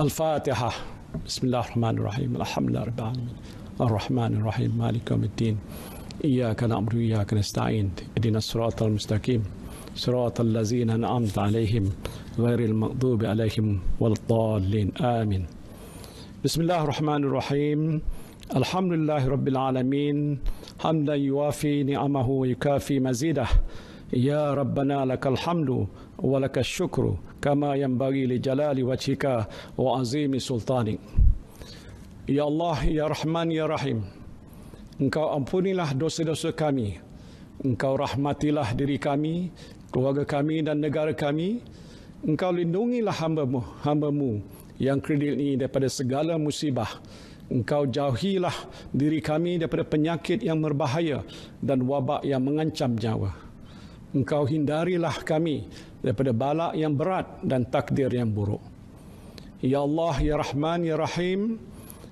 الفاتحة بسم الله الرحمن الرحيم الحمد لله رب العالمين الرحمن الرحيم مالك يوم الدين إياك نأمر وإياك نستعين اهدنا الصراط المستقيم صراط الذين أنعمت عليهم غير المغضوب عليهم ولا الضالين آمين بسم الله الرحمن الرحيم الحمد لله رب العالمين حمدا يوافي نعمه ويكافي مزيده Ya Rabbana lakal hamdu wa lakal syukru kama yang bagi li jalali wajhika wa azimi sultani. Ya Allah, Ya Rahman, Ya Rahim. Engkau ampunilah dosa-dosa kami. Engkau rahmatilah diri kami, keluarga kami dan negara kami. Engkau lindungilah hamba-Mu, hamba-Mu yang kredit ini daripada segala musibah. Engkau jauhilah diri kami daripada penyakit yang berbahaya dan wabak yang mengancam jawa engkau hindarilah kami daripada balak yang berat dan takdir yang buruk. Ya Allah, Ya Rahman, Ya Rahim,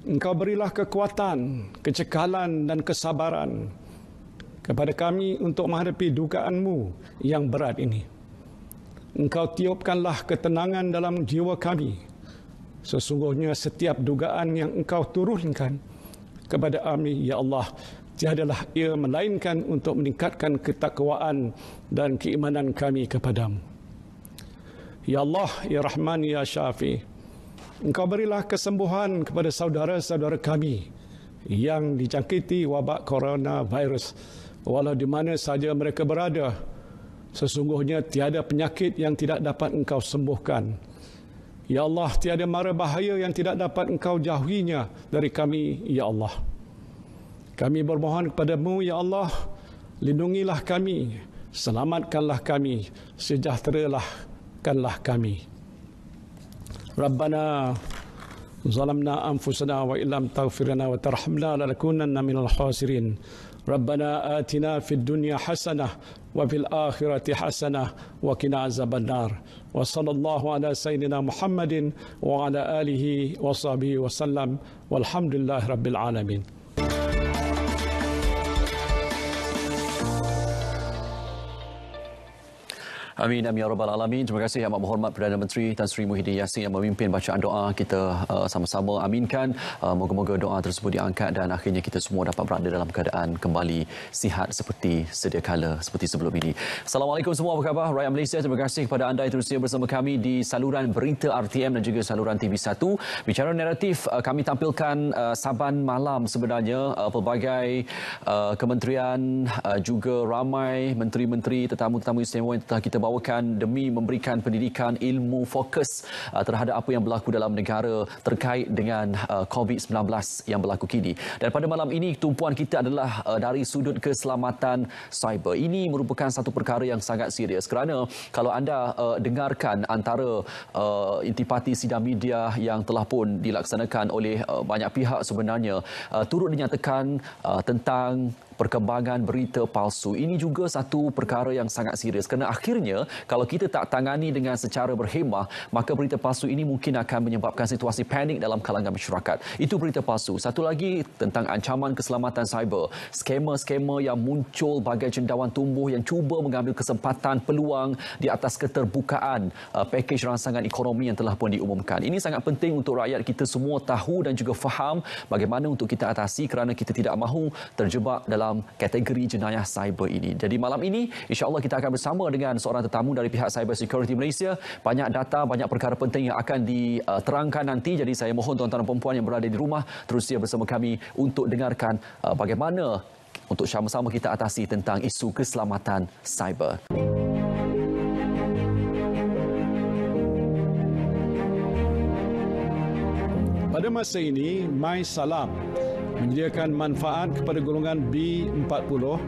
engkau berilah kekuatan, kecekalan dan kesabaran kepada kami untuk menghadapi dugaanmu yang berat ini. Engkau tiupkanlah ketenangan dalam jiwa kami. Sesungguhnya setiap dugaan yang engkau turunkan kepada kami, Ya Allah, tiadalah ia melainkan untuk meningkatkan ketakwaan dan keimanan kami kepadamu. Ya Allah, Ya Rahman, Ya Syafi, Engkau berilah kesembuhan kepada saudara-saudara kami yang dijangkiti wabak corona virus, walau di mana saja mereka berada. Sesungguhnya tiada penyakit yang tidak dapat engkau sembuhkan. Ya Allah, tiada mara bahaya yang tidak dapat engkau jauhinya dari kami, Ya Allah. Kami bermohon kepadamu, Ya Allah, lindungilah kami, selamatkanlah kami, sejahteralah kami. Rabbana zalamna anfusana wa illam taghfir lana wa tarhamna lanakunanna minal khasirin. Rabbana atina fid dunya hasanah wa fil akhirati hasanah wa kina azabannar. Wa sallallahu ala sayyidina Muhammadin wa ala alihi wa sahbihi wa sallam. Walhamdulillahirabbil alamin. Amin amin ya rabbal alamin. Terima kasih amat berhormat Perdana Menteri Tan Sri Muhyiddin Yassin yang memimpin bacaan doa kita uh, sama-sama aminkan. Uh, moga-moga doa tersebut diangkat dan akhirnya kita semua dapat berada dalam keadaan kembali sihat seperti sedia kala seperti sebelum ini. Assalamualaikum semua apa khabar rakyat Malaysia. Terima kasih kepada anda yang terus bersama kami di saluran berita RTM dan juga saluran TV1. Bicara naratif uh, kami tampilkan uh, saban malam sebenarnya uh, pelbagai uh, kementerian uh, juga ramai menteri-menteri tetamu-tetamu istimewa yang telah kita membawakan demi memberikan pendidikan ilmu fokus uh, terhadap apa yang berlaku dalam negara terkait dengan uh, COVID-19 yang berlaku kini. Dan pada malam ini tumpuan kita adalah uh, dari sudut keselamatan cyber. Ini merupakan satu perkara yang sangat serius kerana kalau anda dengarkan antara intipati sidang media yang telah pun dilaksanakan oleh banyak pihak sebenarnya turut dinyatakan tentang perkembangan berita palsu. Ini juga satu perkara yang sangat serius kerana akhirnya kalau kita tak tangani dengan secara berhemah, maka berita palsu ini mungkin akan menyebabkan situasi panik dalam kalangan masyarakat. Itu berita palsu. Satu lagi tentang ancaman keselamatan cyber. Skema-skema yang muncul bagai cendawan tumbuh yang cuba mengambil kesempatan peluang di atas keterbukaan uh, pakej rangsangan ekonomi yang telah pun diumumkan. Ini sangat penting untuk rakyat kita semua tahu dan juga faham bagaimana untuk kita atasi kerana kita tidak mahu terjebak dalam kategori jenayah cyber ini. Jadi malam ini insya-Allah kita akan bersama dengan seorang tetamu dari pihak Cyber Security Malaysia. Banyak data, banyak perkara penting yang akan diterangkan nanti. Jadi saya mohon tuan-tuan dan perempuan yang berada di rumah terus dia bersama kami untuk dengarkan uh, bagaimana untuk sama-sama kita atasi tentang isu keselamatan cyber. Pada masa ini, My Salam menyediakan manfaat kepada golongan B40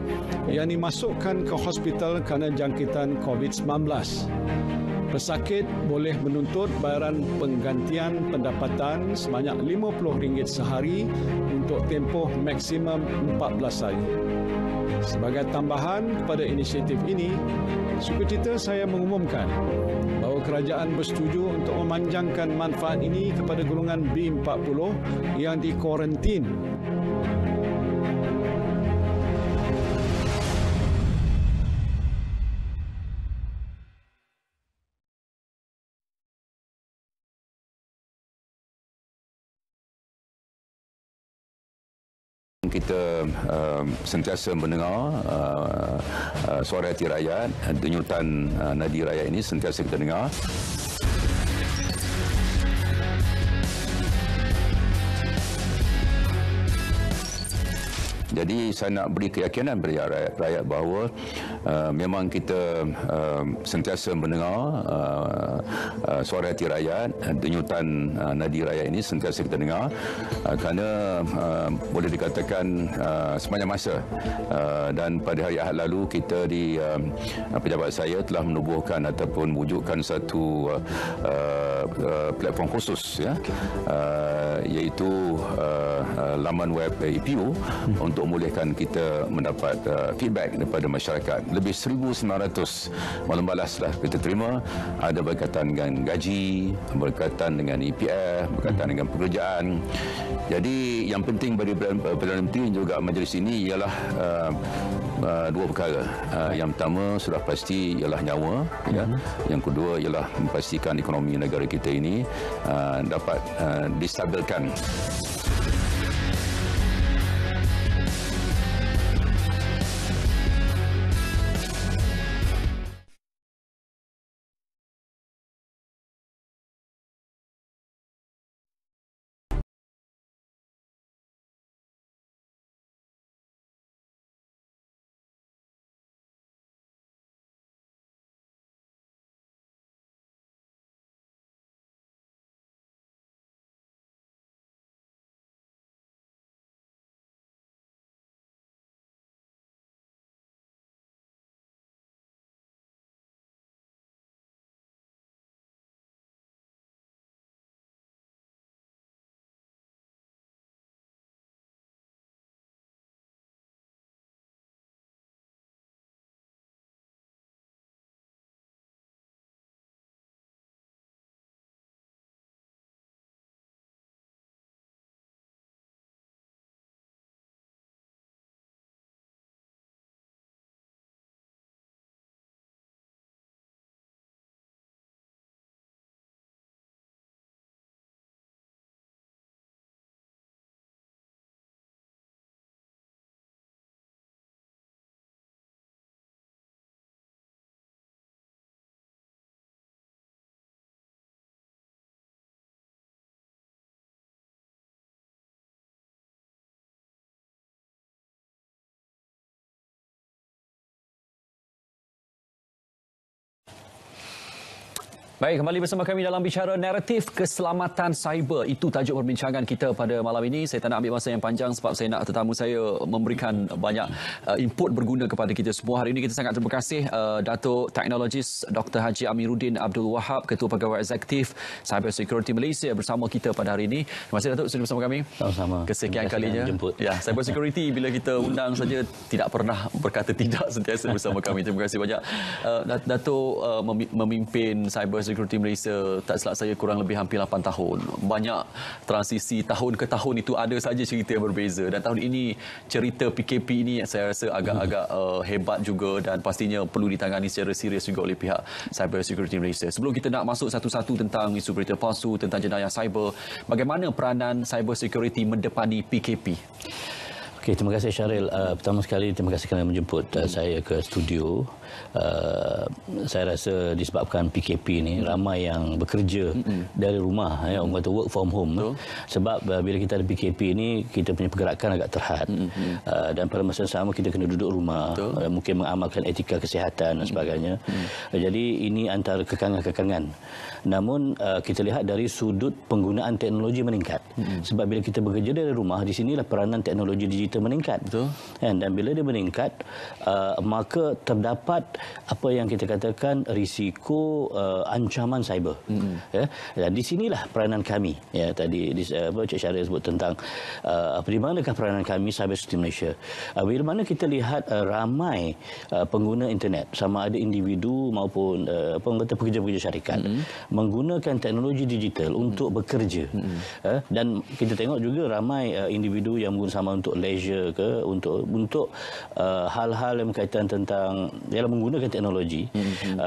yang dimasukkan ke hospital kerana jangkitan COVID-19. Pesakit boleh menuntut bayaran penggantian pendapatan sebanyak RM50 sehari untuk tempoh maksimum 14 hari. Sebagai tambahan kepada inisiatif ini, cita saya mengumumkan kerajaan bersetuju untuk memanjangkan manfaat ini kepada golongan B40 yang dikuarantin. kita uh, sentiasa mendengar uh, uh, suara hati rakyat denyutan uh, uh, nadi rakyat ini sentiasa kita dengar Jadi saya nak beri keyakinan kepada rakyat, rakyat bahawa uh, memang kita uh, sentiasa mendengar uh, uh, suara hati rakyat, denyutan uh, uh, nadi rakyat ini sentiasa kita dengar uh, kerana uh, boleh dikatakan uh, sepanjang masa uh, dan pada hari Ahad lalu kita di um, uh, pejabat saya telah menubuhkan ataupun wujudkan satu uh, uh, uh platform khusus ya, uh, iaitu uh, uh laman web EPU hmm. untuk memulihkan kita mendapat uh, feedback daripada masyarakat. Lebih 1,900 malam balas lah kita terima. Ada berkaitan dengan gaji, berkaitan dengan EPF, berkaitan hmm. dengan pekerjaan. Jadi yang penting bagi Perdana Menteri juga majlis ini ialah uh, uh, dua perkara. Uh, yang pertama sudah pasti ialah nyawa. Ya. Hmm. Yang kedua ialah memastikan ekonomi negara kita ini uh, dapat uh, distabilkan. Baik, kembali bersama kami dalam bicara naratif keselamatan cyber. Itu tajuk perbincangan kita pada malam ini. Saya tak nak ambil masa yang panjang sebab saya nak tetamu saya memberikan banyak uh, input berguna kepada kita semua. Hari ini kita sangat terima kasih uh, Datuk Teknologis Dr. Haji Amiruddin Abdul Wahab, Ketua Pegawai Eksekutif Cyber Security Malaysia bersama kita pada hari ini. Terima kasih Datuk sudah bersama kami. Sama-sama. Kesekian kalinya. Ya, cyber security bila kita undang saja tidak pernah berkata tidak sentiasa bersama kami. Terima kasih banyak. Uh, Datuk memimpin cyber Security Malaysia tak silap saya kurang lebih hampir 8 tahun. Banyak transisi tahun ke tahun itu ada saja cerita yang berbeza dan tahun ini cerita PKP ini saya rasa agak-agak uh, hebat juga dan pastinya perlu ditangani secara serius juga oleh pihak Cyber Security Malaysia. Sebelum kita nak masuk satu-satu tentang isu berita palsu tentang jenayah cyber, bagaimana peranan cyber security mendepani PKP? Okay, terima kasih Syaril. Uh, pertama sekali, terima kasih kerana menjemput uh, saya ke studio. Uh, saya rasa disebabkan PKP ini, ramai yang bekerja dari rumah. Ya, orang kata work from home. Betul. Sebab uh, bila kita ada PKP ini, kita punya pergerakan agak terhad. Uh, dan pada masa sama, kita kena duduk rumah. Uh, mungkin mengamalkan etika kesihatan dan sebagainya. Uh, jadi ini antara kekangan-kekangan namun uh, kita lihat dari sudut penggunaan teknologi meningkat mm -hmm. sebab bila kita bekerja dari rumah di sinilah peranan teknologi digital meningkat betul And, dan bila dia meningkat uh, maka terdapat apa yang kita katakan risiko uh, ancaman cyber mm -hmm. ya dan di sinilah peranan kami ya tadi dis, uh, apa Cik Syarif sebut tentang uh, apa uh, di manakah peranan kami Cyber Security Malaysia uh, bila mana kita lihat uh, ramai uh, pengguna internet sama ada individu maupun uh, apa kata pekerja-pekerja syarikat mm -hmm menggunakan teknologi digital hmm. untuk bekerja. Hmm. Eh, dan kita tengok juga ramai eh, individu yang menggunakan sama untuk leisure ke untuk untuk eh, hal-hal yang berkaitan tentang ialah menggunakan teknologi. Hmm,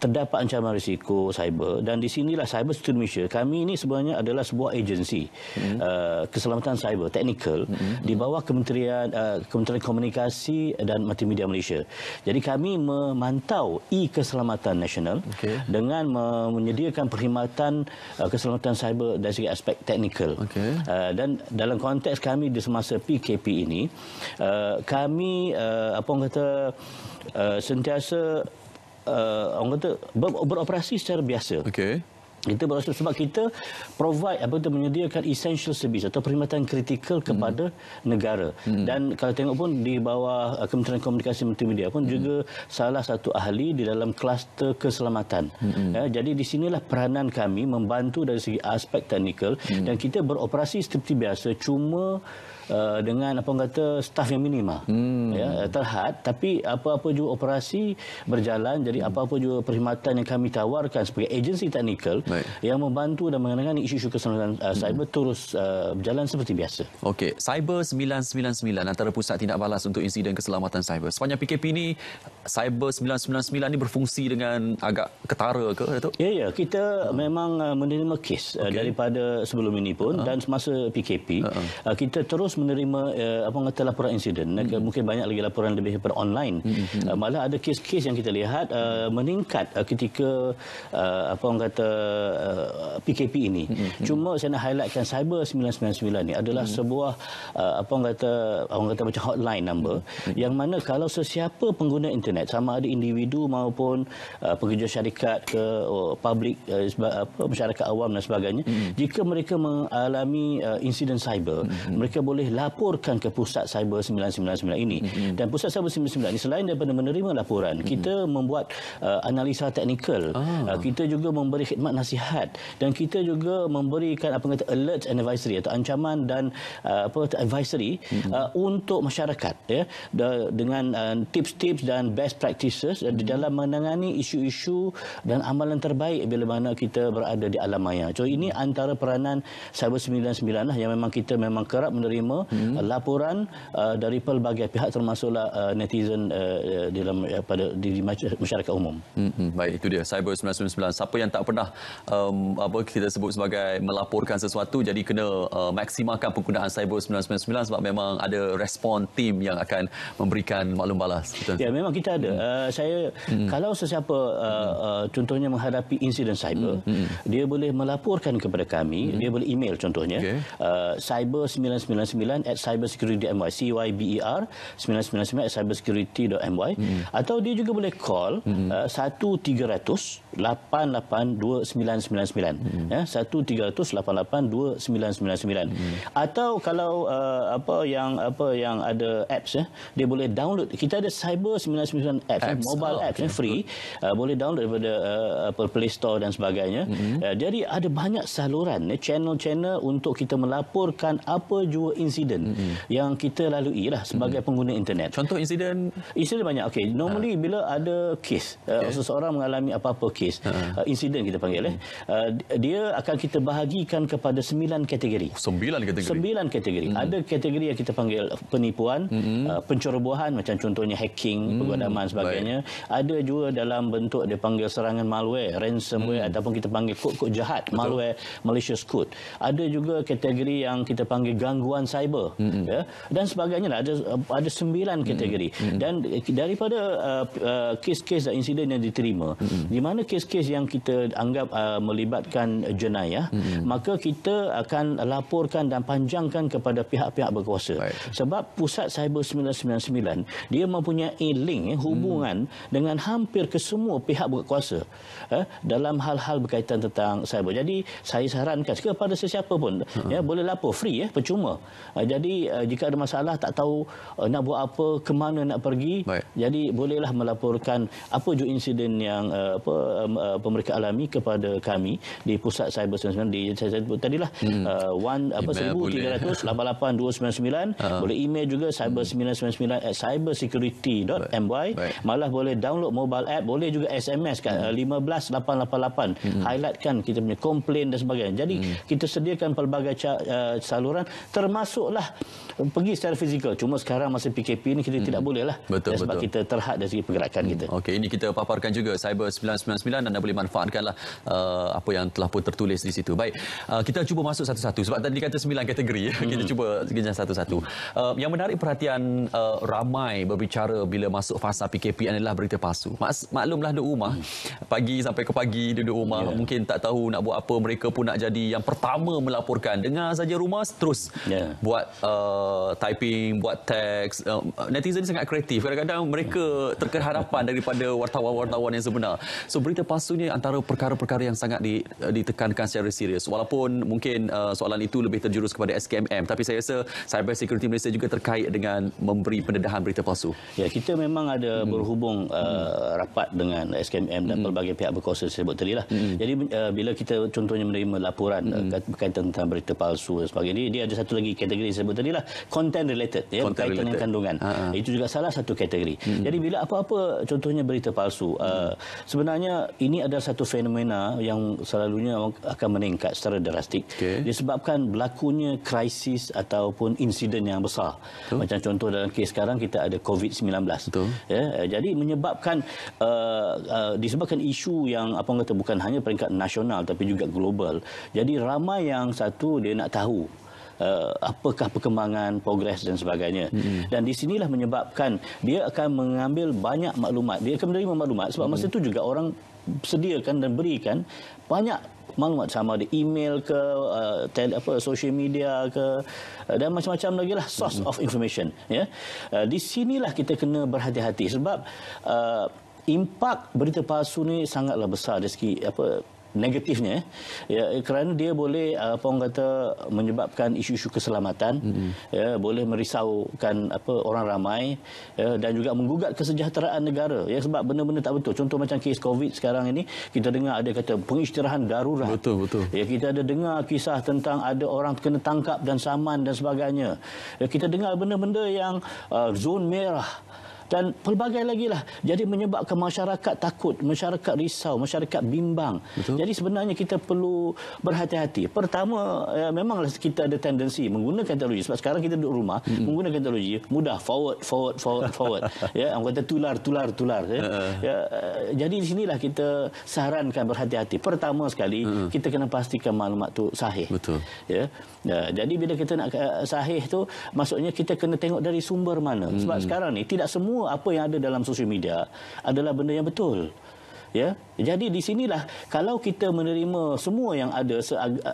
terdapat ancaman risiko cyber dan di sinilah Cyber Security Malaysia kami ini sebenarnya adalah sebuah agensi mm -hmm. uh, keselamatan cyber technical mm -hmm. di bawah Kementerian uh, Kementerian Komunikasi dan Multimedia Malaysia. Jadi kami memantau e-keselamatan nasional okay. dengan menyediakan perkhidmatan uh, keselamatan cyber dari segi aspek technical. Okay. Uh, dan dalam konteks kami di semasa PKP ini uh, kami uh, apa orang kata uh, sentiasa uh, orang kata ber beroperasi secara biasa. Okey. Itu berasal sebab kita provide apa tu menyediakan essential service atau perkhidmatan kritikal hmm. kepada mm -hmm. negara. Mm -hmm. Dan kalau tengok pun di bawah uh, Kementerian Komunikasi Multimedia pun mm -hmm. juga salah satu ahli di dalam kluster keselamatan. Mm -hmm. Ya, jadi di sinilah peranan kami membantu dari segi aspek teknikal mm -hmm. dan kita beroperasi seperti biasa cuma Uh, dengan apa kata staf yang minima hmm. ya terhad tapi apa-apa juga operasi berjalan jadi hmm. apa-apa juga perkhidmatan yang kami tawarkan sebagai agensi teknikal Baik. yang membantu dan menangani isu-isu keselamatan uh, hmm. cyber hmm. terus uh, berjalan seperti biasa okey cyber 999 antara pusat tindak balas untuk insiden keselamatan cyber sepanjang PKP ini cyber 999 ini berfungsi dengan agak ketara ke itu ya ya kita hmm. uh. memang menerima kes uh, okay. daripada sebelum ini pun uh-huh. dan semasa PKP ha, ha. uh-huh. kita terus menerima uh, apa kata laporan insiden mm -hmm. mungkin banyak lagi laporan lebih per online mm -hmm. uh, malah ada kes-kes yang kita lihat uh, meningkat uh, ketika uh, apa kata uh, PKP ini mm -hmm. cuma saya nak highlightkan cyber 999 ini adalah mm -hmm. sebuah uh, apa kata orang kata macam hotline number mm -hmm. yang mana kalau sesiapa pengguna internet sama ada individu maupun uh, pekerja syarikat ke oh, public uh, apa, masyarakat awam dan sebagainya mm -hmm. jika mereka mengalami uh, insiden cyber mm -hmm. mereka boleh laporkan ke pusat cyber 999 ini mm -hmm. dan pusat cyber 999 ini selain daripada menerima laporan mm -hmm. kita membuat uh, analisa teknikal ah. uh, kita juga memberi khidmat nasihat dan kita juga memberikan apa kata alert advisory atau ancaman dan uh, apa advisory mm -hmm. uh, untuk masyarakat ya yeah, dengan uh, tips-tips uh, dan best practices mm -hmm. dalam menangani isu-isu dan amalan terbaik bila mana kita berada di alam maya. So ini antara peranan cyber 999 lah yang memang kita memang kerap menerima hmm. Uh, laporan uh, dari pelbagai pihak termasuklah uh, netizen uh, uh dalam uh, pada di masyarakat umum. Hmm, hmm. Baik itu dia Cyber 999 siapa yang tak pernah um, apa kita sebut sebagai melaporkan sesuatu jadi kena uh, maksimalkan penggunaan Cyber 999 sebab memang ada respon tim yang akan memberikan maklum balas. Betul? Ya memang kita ada. Hmm. Uh, saya hmm. kalau sesiapa uh, uh, contohnya menghadapi insiden cyber hmm. hmm. dia boleh melaporkan kepada kami, hmm. dia boleh email contohnya okay. uh, cyber at Cyber c y b 999 e cybersecurity.my -hmm. atau dia juga boleh call mm -hmm. uh, 1 -hmm. ya, 1 -hmm. atau kalau uh, apa yang apa yang ada apps ya, dia boleh download kita ada cyber 999 apps, ya, apps. mobile oh, apps ya, okay. free uh, boleh download daripada uh, apa, Play Store dan sebagainya -hmm. uh, jadi ada banyak saluran ya, channel-channel untuk kita melaporkan apa jua insiden insiden mm-hmm. yang kita lalui lah sebagai mm-hmm. pengguna internet. Contoh insiden? Insiden banyak. Okay, normally ha. bila ada kes, okay. uh, seseorang mengalami apa-apa kes, ha. uh, insiden kita panggil, eh, mm-hmm. uh, dia akan kita bahagikan kepada sembilan kategori. Sembilan kategori? Sembilan kategori. Mm-hmm. Ada kategori yang kita panggil penipuan, mm-hmm. uh, pencerobohan macam contohnya hacking, mm-hmm. pengodaman sebagainya. Baik. Ada juga dalam bentuk dia panggil serangan malware, ransomware mm-hmm. ataupun kita panggil kod-kod jahat, Betul. malware, malicious code. Ada juga kategori yang kita panggil gangguan cyber cyber mm -hmm. ya dan sebagainya lah ada uh, ada sembilan kategori mm -hmm. dan eh, daripada uh, uh, kes-kes uh, uh, insiden yang diterima mm -hmm. di mana kes-kes yang kita anggap uh, melibatkan jenayah mm -hmm. maka kita akan laporkan dan panjangkan kepada pihak-pihak berkuasa right. sebab pusat cyber 999 dia mempunyai link eh, hubungan mm -hmm. dengan hampir kesemua pihak berkuasa eh, dalam hal-hal berkaitan tentang cyber jadi saya sarankan kepada sesiapa pun uh ha. -huh. ya boleh lapor free ya percuma Ah, jadi uh, jika ada masalah tak tahu uh, nak buat apa ke mana nak pergi Baik. jadi bolehlah melaporkan apa jua insiden yang uh, apa uh, um, pemerka alami kepada kami di pusat cyber sembilan di saya sebut lapan hmm. lapan dua sembilan sembilan boleh email juga cyber sembilan sembilan cyber security dot my malah boleh download mobile app boleh juga SMS kan hmm. lima belas lapan lapan lapan hmm. highlightkan kita punya komplain dan sebagainya jadi kita sediakan pelbagai saluran termasuk masuklah um, pergi secara fizikal cuma sekarang masa PKP ini kita hmm. tidak bolehlah, betul, sebab betul. kita terhad dari segi pergerakan hmm. kita Okey, ini kita paparkan juga Cyber 999 anda boleh manfaatkanlah uh, apa yang telah pun tertulis di situ baik uh, kita cuba masuk satu-satu sebab tadi kata sembilan kategori hmm. kita cuba kerja satu-satu uh, yang menarik perhatian uh, ramai berbicara bila masuk fasa PKP adalah berita palsu Mas, maklumlah duduk rumah hmm. pagi sampai ke pagi duduk rumah yeah. mungkin tak tahu nak buat apa mereka pun nak jadi yang pertama melaporkan dengar saja rumah terus yeah buat uh, typing, buat teks. Uh, um, netizen sangat kreatif. Kadang-kadang mereka terkejut harapan daripada wartawan-wartawan yang sebenar. So berita palsu ni antara perkara-perkara yang sangat di, uh, ditekankan secara serius. Walaupun mungkin uh, soalan itu lebih terjurus kepada SKMM, tapi saya rasa Cyber Security Malaysia juga terkait dengan memberi pendedahan berita palsu. Ya, kita memang ada hmm. berhubung uh, rapat dengan SKMM dan hmm. pelbagai pihak berkuasa sebut tadi lah. Hmm. Jadi uh, bila kita contohnya menerima laporan hmm. Uh, berkaitan tentang berita palsu dan sebagainya, dia ada satu lagi kategori kategori yang saya sebut tadi lah content related ya content berkaitan dengan kandungan ha -ha. itu juga salah satu kategori hmm. jadi bila apa-apa contohnya berita palsu hmm. uh, sebenarnya ini adalah satu fenomena yang selalunya akan meningkat secara drastik okay. disebabkan berlakunya krisis ataupun insiden yang besar Betul. macam contoh dalam kes sekarang kita ada COVID-19 ya, eh, jadi menyebabkan uh, uh, disebabkan isu yang apa kata bukan hanya peringkat nasional tapi juga global jadi ramai yang satu dia nak tahu uh, apakah perkembangan progres dan sebagainya mm -hmm. dan di sinilah menyebabkan dia akan mengambil banyak maklumat dia akan menerima maklumat sebab mm -hmm. masa itu juga orang sediakan dan berikan banyak maklumat sama ada email ke uh, tele, apa social media ke uh, dan macam-macam lagi lah source mm -hmm. of information ya yeah? uh, di sinilah kita kena berhati-hati sebab uh, impak berita palsu ni sangatlah besar dari segi apa negatifnya ya kerana dia boleh apa orang kata menyebabkan isu-isu keselamatan hmm ya boleh merisaukan apa orang ramai ya, dan juga menggugat kesejahteraan negara ya sebab benda-benda tak betul contoh macam kes covid sekarang ini kita dengar ada kata pengisytiharan darurat betul betul ya kita ada dengar kisah tentang ada orang kena tangkap dan saman dan sebagainya ya, kita dengar benda-benda yang uh, zon merah dan pelbagai lagi lah. Jadi menyebabkan masyarakat takut, masyarakat risau, masyarakat bimbang. Betul. Jadi sebenarnya kita perlu berhati-hati. Pertama, eh, memanglah kita ada tendensi menggunakan teknologi. Sebab sekarang kita duduk rumah, hmm. menggunakan teknologi, mudah. Forward, forward, forward, forward. ya, orang kata tular, tular, tular. Ya. Ha, ha. Ya, eh, jadi di sinilah kita sarankan berhati-hati. Pertama sekali, uh. kita kena pastikan maklumat itu sahih. Betul. Ya. ya. Jadi bila kita nak eh, sahih tu, maksudnya kita kena tengok dari sumber mana. Hmm. Sebab hmm. sekarang ni, tidak semua semua apa yang ada dalam sosial media adalah benda yang betul. Ya. Jadi di sinilah kalau kita menerima semua yang ada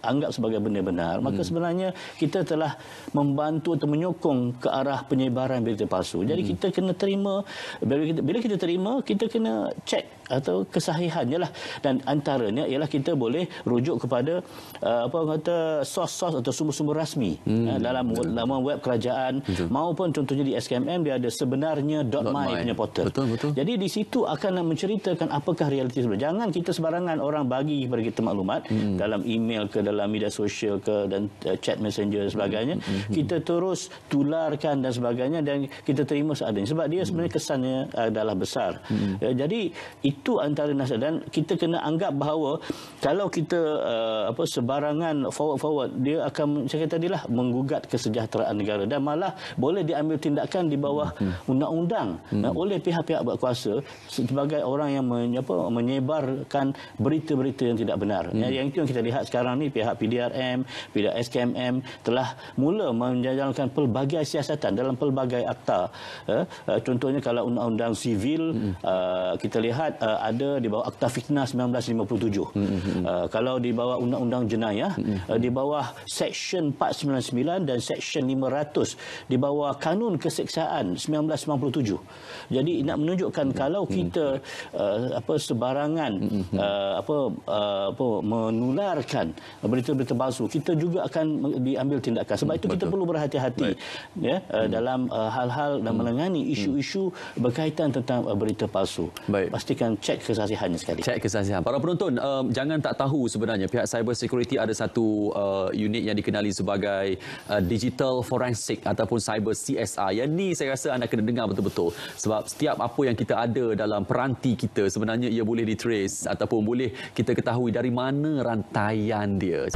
anggap sebagai benda benar, maka hmm. sebenarnya kita telah membantu atau menyokong ke arah penyebaran berita palsu. Jadi hmm. kita kena terima bila kita bila kita terima, kita kena cek atau kesahihannya lah dan antaranya ialah kita boleh rujuk kepada uh, apa kata sos-sos atau sumber-sumber rasmi hmm. uh, dalam betul. laman web kerajaan betul. maupun contohnya di SKMM dia ada sebenarnya .my punya portal betul, betul. jadi di situ akan menceritakan apakah realiti sebenarnya jangan kita sebarangan orang bagi bagi kita maklumat hmm. dalam email ke dalam media sosial ke dan uh, chat messenger dan sebagainya hmm. hmm. hmm. kita terus tularkan dan sebagainya dan kita terima seadanya sebab dia sebenarnya kesannya uh, adalah besar hmm. uh, jadi itu antara nasihat dan kita kena anggap bahawa kalau kita uh, apa sebarangan forward-forward dia akan cakap lah menggugat kesejahteraan negara dan malah boleh diambil tindakan di bawah hmm, hmm. undang-undang hmm. hmm. oleh pihak-pihak berkuasa sebagai orang yang men, apa, menyebarkan berita-berita yang tidak benar. Hmm. Yang itu yang kita lihat sekarang ni pihak PDRM, pihak SKMM telah mula menjalankan pelbagai siasatan dalam pelbagai akta. Uh, contohnya kalau undang-undang sivil hmm. uh, kita lihat uh, ada di bawah Akta Fitnah 1957. Mm-hmm. Hmm, hmm. Uh, kalau di bawah Undang-Undang Jenayah, mm-hmm. uh, di bawah Seksyen 499 dan Seksyen 500, di bawah Kanun Keseksaan 1997. Jadi nak menunjukkan kalau kita uh, apa sebarangan uh, apa, uh, apa menularkan berita-berita palsu, kita juga akan diambil tindakan. Sebab mm, itu betul. kita perlu berhati-hati right. ya, uh, mm. dalam uh, hal-hal dan mm. melengani isu-isu berkaitan tentang uh, berita palsu. Baik. Pastikan cek kesahsihan sekali. Cek kesahsihan. Para penonton, um, jangan tak tahu sebenarnya pihak cyber security ada satu uh, unit yang dikenali sebagai uh, digital forensic ataupun cyber CSR. Yang ni saya rasa anda kena dengar betul-betul. Sebab setiap apa yang kita ada dalam peranti kita sebenarnya ia boleh ditrace ataupun boleh kita ketahui dari mana rantaian dia.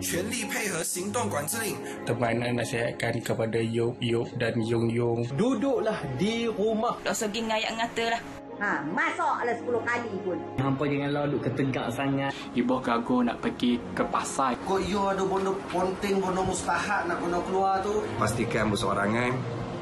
全力配合行动管制令。Teman nasihatkan kepada Yop Yop dan Yong Yong. Duduklah di rumah. Tak segi ngayak ngata lah. Ha, masuklah 10 kali pun. Hampa jangan lalu ketegak sangat. Ibu gago nak pergi ke pasar. Kok you ada benda ponting, benda mustahak nak guna keluar tu? Pastikan bersorangan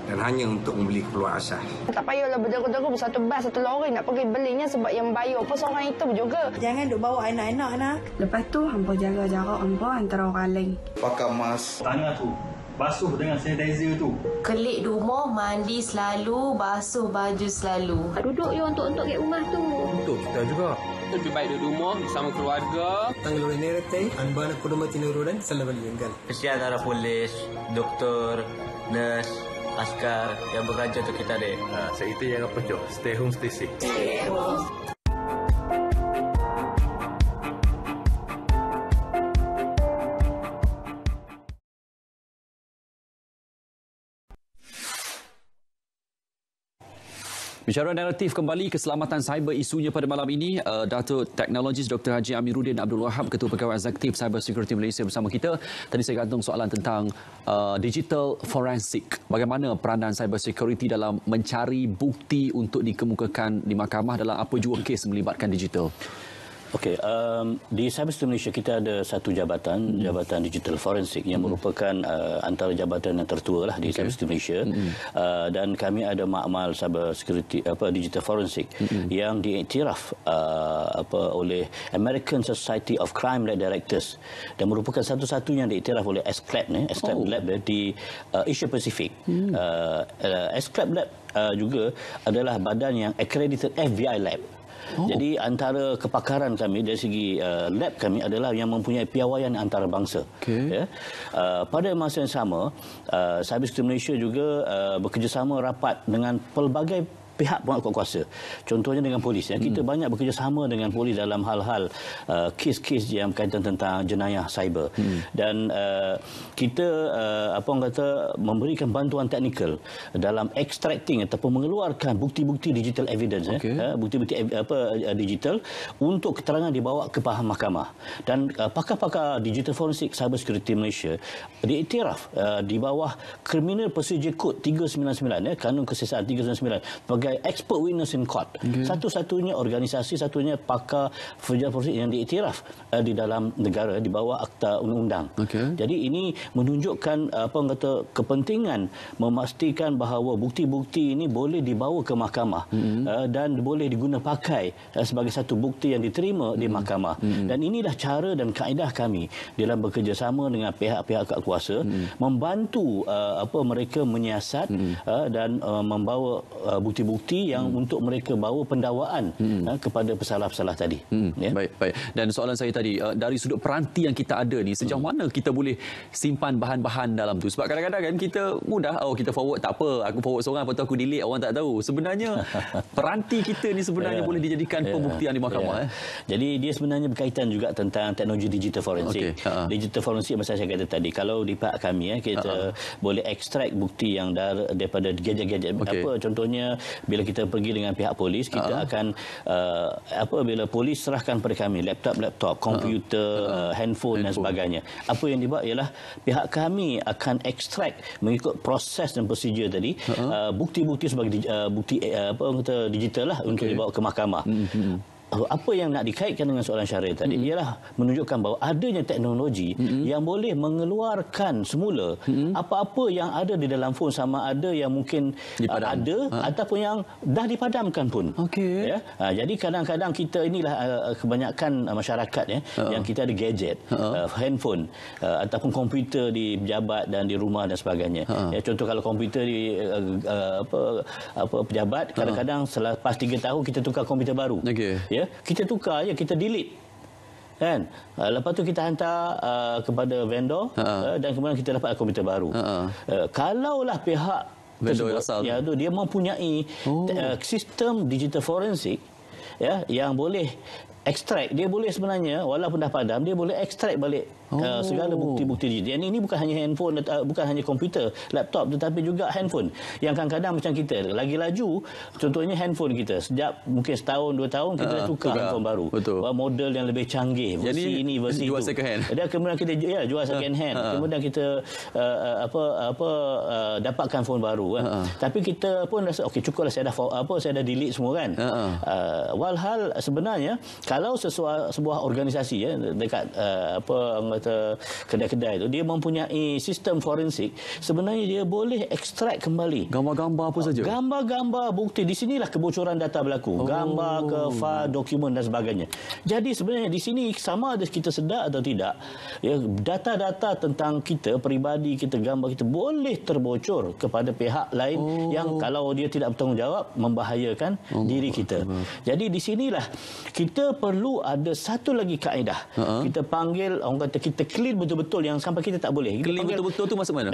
dan hanya untuk membeli keperluan asas. Tak payahlah berjaga-jaga satu bas, satu lori nak pergi belinya sebab yang bayar pun seorang itu juga. Jangan duk bawa anak-anak nak. Lepas tu, hampa jaga jarak hampa antara orang lain. Pakai mas. Tangan tu, basuh dengan sanitizer tu. Kelik rumah, mandi selalu, basuh baju selalu. Duduk je untuk-untuk ke rumah tu. Untuk kita juga. Lebih baik di rumah bersama keluarga. Tanggal ini nerete, anbang aku rumah tinggal dan selalu meninggal. Kan? Kesihatan polis, doktor, nurse askar yang bekerja untuk kita deh. Nah, itu yang apa Jo? Stay home, stay safe. Stay home. Bicara naratif kembali keselamatan cyber isunya pada malam ini, uh, Datuk Teknologis Dr. Haji Amiruddin Abdul Wahab, Ketua Pegawai Azaktif Cyber Security Malaysia bersama kita. Tadi saya gantung soalan tentang uh, digital forensik. Bagaimana peranan cyber security dalam mencari bukti untuk dikemukakan di mahkamah dalam apa jua kes melibatkan digital? Okey, um, di Cyberspace Malaysia kita ada satu jabatan, mm. Jabatan Digital Forensik yang mm. merupakan uh, antara jabatan yang tertua lah di okay. Cyberspace Malaysia. Mm. Uh, dan kami ada makmal cyber security apa Digital Forensik mm. yang diiktiraf uh, apa oleh American Society of Crime Lab Directors dan merupakan satu-satunya yang diiktiraf oleh s SCLAB ni, eh, SCLAB oh. Lab dia, eh, di uh, Asia Pacific. Mm. Uh, uh, SCLAB Lab uh, juga adalah badan yang accredited FBI Lab. Oh. Jadi antara kepakaran kami dari segi uh, lab kami adalah yang mempunyai piawaian antarabangsa. Okay. Ya. Uh, pada masa yang sama, uh, Cyber Security Malaysia juga uh, bekerjasama rapat dengan pelbagai pihak pun kuat kuasa. Contohnya dengan polis. Ya. Kita hmm. banyak bekerjasama dengan polis dalam hal-hal uh, kes-kes yang berkaitan tentang jenayah cyber. Hmm. Dan uh, kita uh, apa orang kata memberikan bantuan teknikal dalam extracting ataupun mengeluarkan bukti-bukti digital evidence. Okay. Ya. Uh, bukti-bukti apa uh, digital untuk keterangan dibawa ke paham mahkamah. Dan uh, pakar-pakar digital forensik cyber security Malaysia diiktiraf uh, di bawah Criminal Procedure Code 399 ya, Kanun Kesesatan 399 sebagai sebagai expert witness in court. Okay. Satu-satunya organisasi, satunya pakar federal forensik yang diiktiraf uh, di dalam negara di bawah akta undang-undang. Okay. Jadi ini menunjukkan eh, apa kata kepentingan memastikan bahawa bukti-bukti ini boleh dibawa ke mahkamah mm-hmm. uh, dan boleh digunapakai uh, sebagai satu bukti yang diterima mm-hmm. di mahkamah. Mm-hmm. Dan inilah cara dan kaedah kami dalam bekerjasama dengan pihak-pihak kat kuasa mm-hmm. membantu uh, apa mereka menyiasat mm-hmm. uh, dan uh, membawa uh, bukti-bukti bukti yang hmm. untuk mereka bawa pendawaan hmm. uh, kepada pesalah-pesalah tadi. Hmm. Yeah? Baik, baik. Dan soalan saya tadi, uh, dari sudut peranti yang kita ada ni, sejauh hmm. mana kita boleh simpan bahan-bahan dalam tu? Sebab kadang-kadang kan kita mudah, oh kita forward tak apa, aku forward seorang, lepas aku delete, orang tak tahu. Sebenarnya peranti kita ni sebenarnya yeah. boleh dijadikan yeah. pembuktian di mahkamah. Yeah. Eh? Jadi dia sebenarnya berkaitan juga tentang teknologi digital forensik. Okay. Uh-huh. Digital forensik masa saya kata tadi, kalau di pihak kami, eh, kita uh-huh. boleh extract bukti yang dar, daripada gadget-gadget okay. apa contohnya bila kita pergi dengan pihak polis kita uh-huh. akan uh, apa bila polis serahkan kepada kami laptop-laptop ah. komputer uh-huh. uh, handphone, handphone dan sebagainya apa yang dibuat ialah pihak kami akan extract mengikut proses dan prosedur tadi uh-huh. uh, bukti-bukti sebagai uh, bukti uh, apa kata digital lah okay. untuk dibawa ke mahkamah uh-huh. Oh, apa yang nak dikaitkan dengan soalan syariah tadi mm -hmm. ialah menunjukkan bahawa adanya teknologi mm -hmm. yang boleh mengeluarkan semula apa-apa mm -hmm. yang ada di dalam fon sama ada yang mungkin Dipadam. Uh, ada ha. ataupun yang dah dipadamkan pun. Okay. Ya? Ha, jadi kadang-kadang kita inilah uh, uh kebanyakan uh, masyarakat ya, uh -oh. yang kita ada gadget, uh -oh. uh, handphone uh, ataupun komputer di pejabat dan di rumah dan sebagainya. Uh -oh. ya, contoh kalau komputer di uh, uh, apa, apa pejabat kadang-kadang uh -oh. selepas 3 tahun kita tukar komputer baru. Okay. Ya? ya kita tukar ya kita delete kan ah, lepas tu kita hantar uh, kepada vendor uh -huh. uh, dan kemudian kita dapat komputer baru uh -huh. uh, kalaulah pihak vendor asal ya tu dia mempunyai oh. uh, sistem digital forensik ya yang boleh extract dia boleh sebenarnya walaupun dah padam dia boleh extract balik uh, oh. uh, segala bukti-bukti dia. Yang ini bukan hanya handphone uh, bukan hanya komputer, laptop tetapi juga handphone. Yang kadang-kadang macam kita lagi laju contohnya handphone kita sejak mungkin setahun dua tahun kita uh, tukar, tukar handphone baru. Betul. Model yang lebih canggih versi Jadi, ini versi itu. Jadi kemudian kita ya jual ah, second hand. Uh, uh. Kemudian kita uh, uh, apa apa uh, dapatkan phone baru kan. Uh, uh. Tapi kita pun rasa okey cukuplah saya dah apa saya dah delete semua kan. Uh, uh. Uh, walhal sebenarnya kalau sesuatu sebuah organisasi ya dekat uh, apa kata kedai-kedai itu dia mempunyai sistem forensik sebenarnya dia boleh ekstrak kembali gambar-gambar apa saja gambar-gambar bukti di sinilah kebocoran data berlaku oh. gambar ke file dokumen dan sebagainya jadi sebenarnya di sini sama ada kita sedar atau tidak ya data-data tentang kita peribadi kita gambar kita boleh terbocor kepada pihak lain oh. yang kalau dia tidak bertanggungjawab membahayakan oh. diri kita jadi di sinilah kita perlu ada satu lagi kaedah. Uh -huh. Kita panggil, orang kata kita clean betul-betul yang sampai kita tak boleh. Kita clean betul-betul tu maksud mana?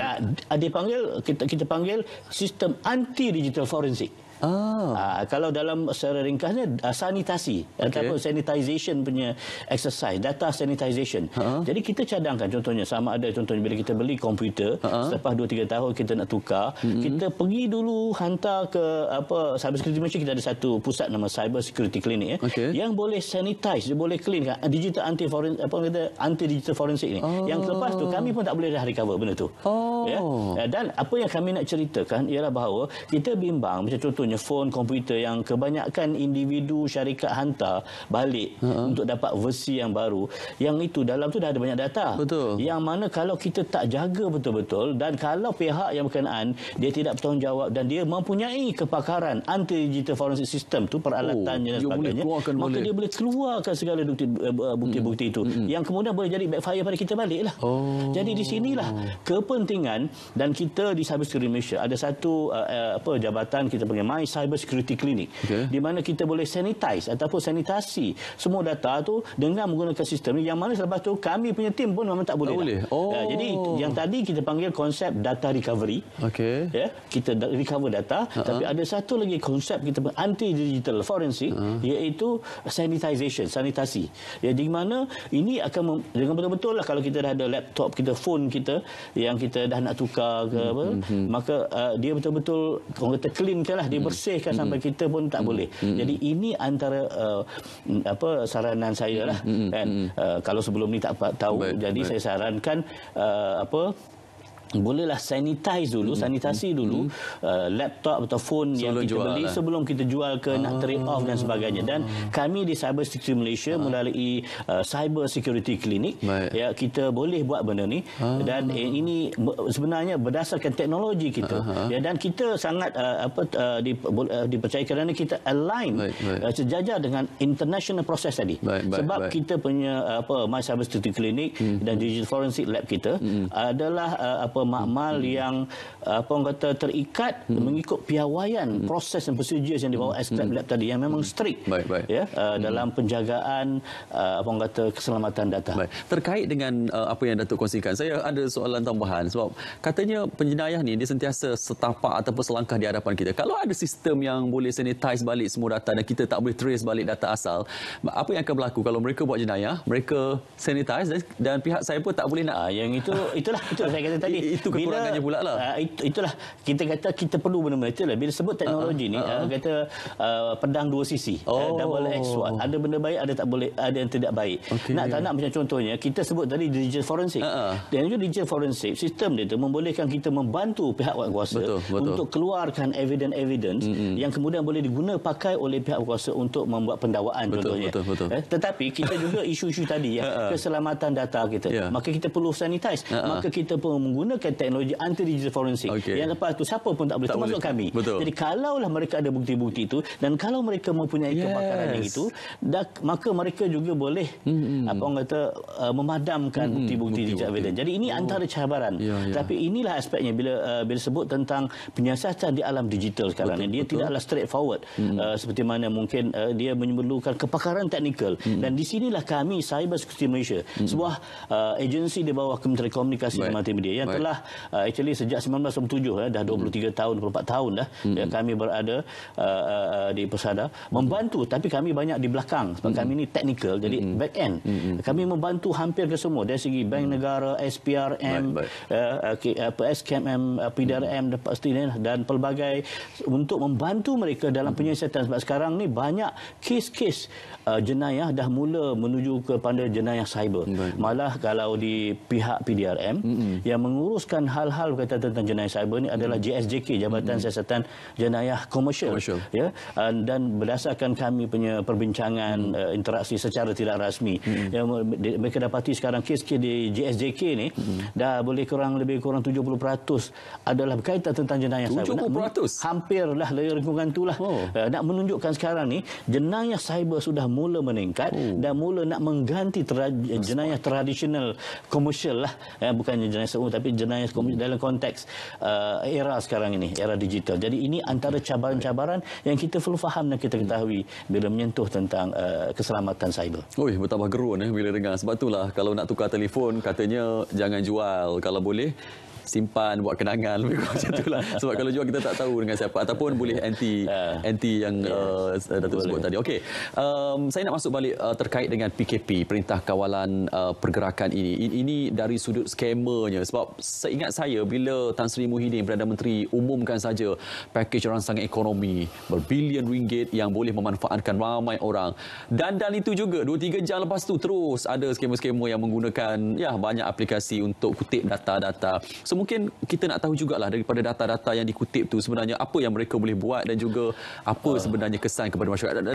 Dia panggil, kita, kita panggil sistem anti-digital forensik. Oh. Uh, kalau dalam secara ringkasnya uh, sanitasi okay. ataupun sanitization punya exercise, data sanitization. Uh-huh. Jadi kita cadangkan contohnya sama ada contohnya bila kita beli komputer, uh-huh. selepas 2 3 tahun kita nak tukar, uh-huh. kita pergi dulu hantar ke apa cyber security macam kita ada satu pusat nama cyber security clinic ya, okay. yang boleh sanitize, dia boleh clean kan digital anti forensic apa kata anti digital forensic ni. Oh. Yang lepas tu kami pun tak boleh dah recover benda tu. Oh. Ya. Dan apa yang kami nak ceritakan ialah bahawa kita bimbang macam contohnya punya phone komputer yang kebanyakan individu syarikat hantar balik uh-huh. untuk dapat versi yang baru yang itu dalam tu dah ada banyak data betul yang mana kalau kita tak jaga betul-betul dan kalau pihak yang berkenaan dia tidak bertanggungjawab dan dia mempunyai kepakaran anti digital forensic system tu peralatannya oh, dan sebagainya dia maka boleh. dia boleh keluarkan segala bukti, eh, eh, bukti-bukti itu hmm yang kemudian boleh jadi backfire pada kita balik lah oh. jadi di sinilah kepentingan dan kita di cyber security Malaysia ada satu uh, apa jabatan kita panggil MAI My Cyber Security Clinic okay. di mana kita boleh sanitize ataupun sanitasi semua data tu dengan menggunakan sistem ni yang mana selepas tu kami punya tim pun memang tak boleh. Tak boleh. Ya, oh. Ya, jadi yang tadi kita panggil konsep data recovery. Okey. Ya, kita recover data uh-huh. tapi ada satu lagi konsep kita panggil anti digital forensik, uh-huh. iaitu sanitization, sanitasi. Ya di mana ini akan dengan betul-betul lah kalau kita dah ada laptop kita, phone kita yang kita dah nak tukar ke apa, hmm, hmm, hmm. maka uh, dia betul-betul orang kata clean kan lah dia dibersihkan hmm. hmm. sampai kita pun tak hmm. boleh. Hmm. Jadi ini antara uh, mm, apa saranan saya lah. Hmm. hmm. Kan? Hmm. Uh, kalau sebelum ni tak tahu, baik, jadi baik. saya sarankan uh, apa bolehlah sanitize dulu hmm, sanitasi hmm, dulu hmm. uh, laptop atau phone sebelum yang kita beli lah. sebelum kita jual ke nak trade off dan ah. sebagainya dan kami di Cyber Security Malaysia ah. melalui uh, Cyber Security Clinic ya kita boleh buat benda ni ah. dan eh, ini sebenarnya berdasarkan teknologi kita ah. ya dan kita sangat uh, apa uh, di, uh, dipercayai kerana kita align Baik. Baik. Uh, sejajar dengan international process tadi Baik. Baik. sebab Baik. kita punya uh, apa My Cyber Security Clinic -hmm. dan Digital Forensic Lab kita -hmm. adalah uh, apa makmal hmm. yang uh, apa orang kata terikat hmm. mengikut piawaian hmm. proses dan procedures yang dibawa hmm. SCAP lab tadi yang memang hmm. strict baik, baik. ya uh, hmm. dalam penjagaan uh, apa orang kata keselamatan data. Baik. Terkait dengan uh, apa yang Datuk kongsikan, saya ada soalan tambahan sebab katanya penjenayah ni dia sentiasa setapak ataupun selangkah di hadapan kita. Kalau ada sistem yang boleh sanitize balik semua data dan kita tak boleh trace balik data asal, apa yang akan berlaku kalau mereka buat jenayah, mereka sanitize dan, dan pihak saya pun tak boleh nak ah, yang itu itulah itu saya kata tadi itu kekurangannya pula lah. Uh, ah, it, itulah kita kata kita perlu benda-benda itulah. Bila sebut teknologi uh, ni uh, uh, kata uh, pedang dua sisi. Oh. Uh, double edged sword. Ada benda baik ada tak boleh ada yang tidak baik. Okay. Nak tak nak macam contohnya kita sebut tadi digital forensik Uh, uh. Dan juga digital forensik sistem dia tu membolehkan kita membantu pihak wang kuasa betul, betul. untuk keluarkan evidence evidence mm-hmm. yang kemudian boleh diguna pakai oleh pihak kuasa untuk membuat pendawaan betul, contohnya. Betul, betul. Eh, tetapi kita juga isu-isu tadi ya keselamatan data kita. Yeah. Maka kita perlu sanitize. Uh, uh. Maka kita perlu menggunakan menggunakan teknologi anti-digital forensik. Okay. Yang lepas itu siapa pun tak boleh, tak termasuk boleh. kami. Betul. Jadi kalaulah mereka ada bukti-bukti itu dan kalau mereka mempunyai yes. kebakaran yang itu, dah, maka mereka juga boleh hmm. apa orang kata uh, memadamkan bukti-bukti hmm. digital evidence. Jadi ini oh. antara cabaran. Ya, ya. Tapi inilah aspeknya bila uh, bila sebut tentang penyiasatan di alam digital sekarang ini. Dia betul. tidaklah straight forward hmm. uh, seperti mana mungkin uh, dia memerlukan kepakaran teknikal. Hmm. Dan di sinilah kami, Cyber Security Malaysia, hmm. sebuah uh, agensi di bawah Kementerian Komunikasi dan Multimedia yang telah adalah uh, actually sejak 1997 eh, dah 23 hmm. tahun 24 tahun dah ya, hmm. ya, kami berada uh, uh, uh, di Persada membantu tapi kami banyak di belakang sebab hmm. kami ini technical jadi hmm. back end hmm, hmm. kami membantu hampir ke semua dari segi bank hmm. negara SPRM PSKMM PDRM dan pelbagai untuk membantu mereka dalam hmm. penyiasatan sebab sekarang ni banyak kes-kes uh, jenayah dah mula menuju kepada jenayah cyber. Baik. Malah kalau di pihak PDRM mm -hmm. yang menguruskan hal-hal berkaitan tentang jenayah cyber ini adalah mm -hmm. JSJK Jabatan mm -hmm. Siasatan Jenayah Komersial. Komersial. Ya uh, dan berdasarkan kami punya perbincangan mm -hmm. uh, interaksi secara tidak rasmi mm -hmm. yang mereka dapati sekarang kes-kes di JSJK ini mm -hmm. dah boleh kurang lebih kurang 70% adalah berkaitan tentang jenayah 70%. cyber. 70%. Hampirlah lingkungan itulah. Oh. Uh, nak menunjukkan sekarang ni jenayah cyber sudah mula meningkat oh. dan mula nak mengganti tra jenayah tradisional komersial lah ya, bukannya jenayah seumur tapi jenayah komersial dalam konteks uh, era sekarang ini era digital jadi ini antara cabaran-cabaran yang kita perlu faham dan kita ketahui bila menyentuh tentang uh, keselamatan cyber Oh, bertambah gerun eh, bila dengar sebab itulah kalau nak tukar telefon katanya jangan jual kalau boleh simpan buat kenangan lebih kurang macam itulah sebab kalau jual kita tak tahu dengan siapa ataupun boleh anti uh, anti yang yes, uh, Datuk sebut tadi okey um, saya nak masuk balik uh, terkait dengan PKP perintah kawalan uh, pergerakan ini In, ini dari sudut skemanya sebab seingat saya bila Tan Sri Muhyiddin Perdana Menteri umumkan saja pakej rangsang ekonomi berbilion ringgit yang boleh memanfaatkan ramai orang dan dan itu juga 2 3 jam lepas tu terus ada skema-skema yang menggunakan ya banyak aplikasi untuk kutip data-data so So mungkin kita nak tahu jugalah daripada data-data yang dikutip tu sebenarnya apa yang mereka boleh buat dan juga apa ah. sebenarnya kesan kepada masyarakat.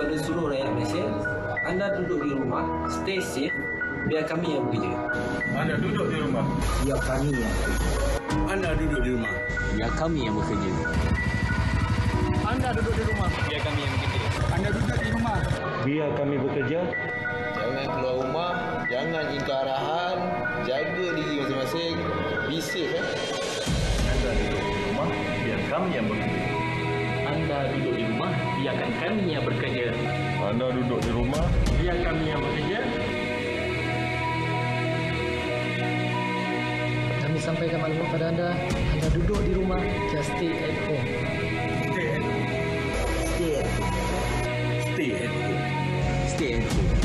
kepada seluruh rakyat Malaysia anda duduk di rumah stay safe biar kami yang bekerja anda duduk di rumah biar kami yang bekerja anda duduk di rumah biar kami yang bekerja anda duduk di rumah biar kami yang bekerja anda duduk biar kami bekerja. Jangan keluar rumah, jangan ingkar arahan, jaga diri masing-masing, be safe. Eh? Anda duduk di rumah, biar kami yang bekerja. Anda duduk di rumah, biarkan kami yang bekerja. Anda duduk di rumah, biar kami yang bekerja. Kami sampaikan maklumat kepada anda, anda duduk di rumah, just stay at home. Stay at home. Stay at home. Stay at home. 谢谢。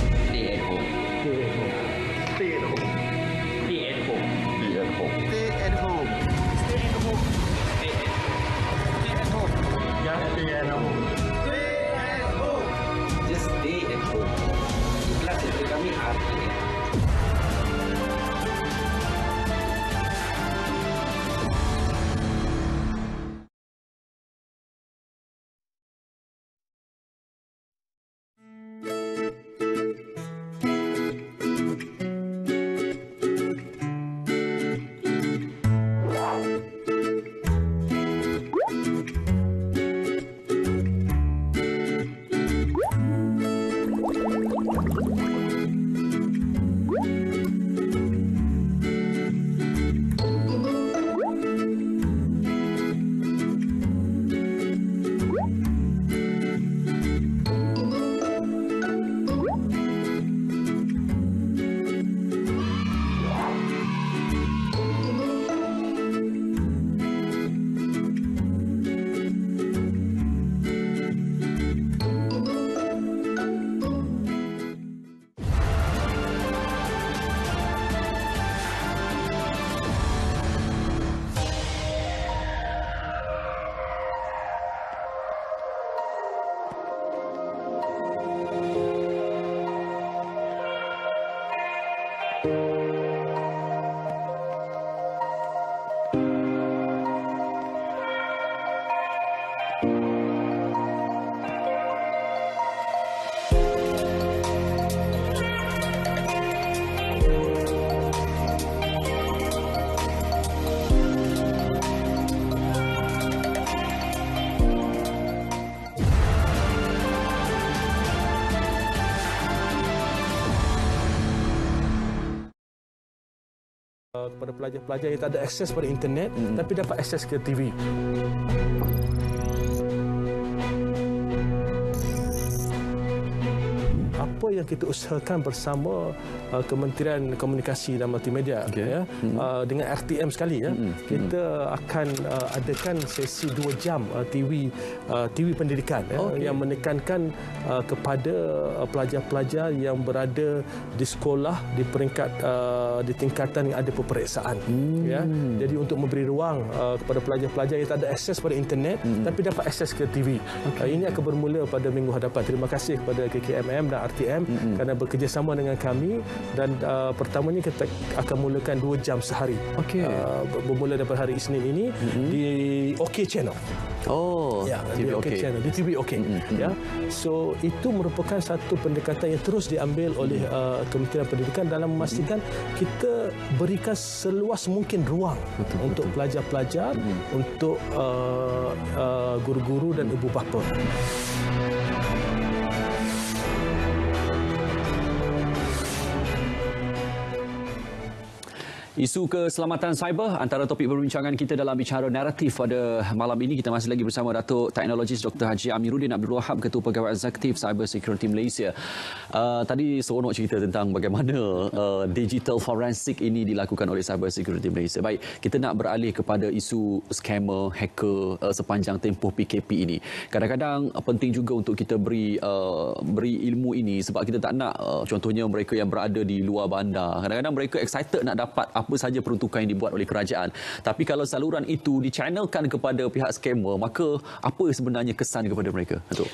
pelajar-pelajar yang tak ada akses pada internet hmm. tapi dapat akses ke TV. Apa yang kita usahakan bersama Uh, Kementerian Komunikasi dan Multimedia okay. ya, hmm uh, dengan RTM sekali ya. hmm, hmm. Kita akan uh, adakan sesi 2 jam TV TV pendidikan ya, yang menekankan kepada pelajar-pelajar yang berada di sekolah di peringkat di tingkatan yang ada peperiksaan hmm ya. Jadi untuk memberi ruang kepada pelajar-pelajar yang tak ada akses pada internet hmm tapi dapat akses ke TV. Okay. ini akan bermula pada minggu hadapan. Terima kasih kepada KKMM dan RTM mm-hmm. kerana bekerjasama dengan kami dan uh, pertamanya kita akan mulakan 2 jam sehari. Okey. Uh, bermula daripada hari Isnin ini mm -hmm. di OK Channel. Oh, ya, TV OK Channel, di TV OK. Mm -hmm. Ya. So itu merupakan satu pendekatan yang terus diambil oleh mm-hmm. uh, Kementerian Pendidikan dalam mm-hmm. memastikan mm -hmm. kita berikan seluas mungkin ruang betul, untuk pelajar-pelajar, mm -hmm. untuk guru-guru uh, uh, dan ibu bapa. Isu keselamatan cyber antara topik perbincangan kita dalam bicara naratif pada malam ini kita masih lagi bersama Datuk Teknologis Dr Haji Amiruddin Abdul Wahab Ketua Pegawai Eksekutif Cyber Security Malaysia. Uh, tadi seronok cerita tentang bagaimana uh, digital forensik ini dilakukan oleh Cyber Security Malaysia. Baik, kita nak beralih kepada isu scammer, hacker uh, sepanjang tempoh PKP ini. Kadang-kadang penting juga untuk kita beri uh, beri ilmu ini sebab kita tak nak uh, contohnya mereka yang berada di luar bandar. Kadang-kadang mereka excited nak dapat apa saja peruntukan yang dibuat oleh kerajaan. Tapi kalau saluran itu dichannelkan kepada pihak skamer, maka apa sebenarnya kesan kepada mereka? Datuk.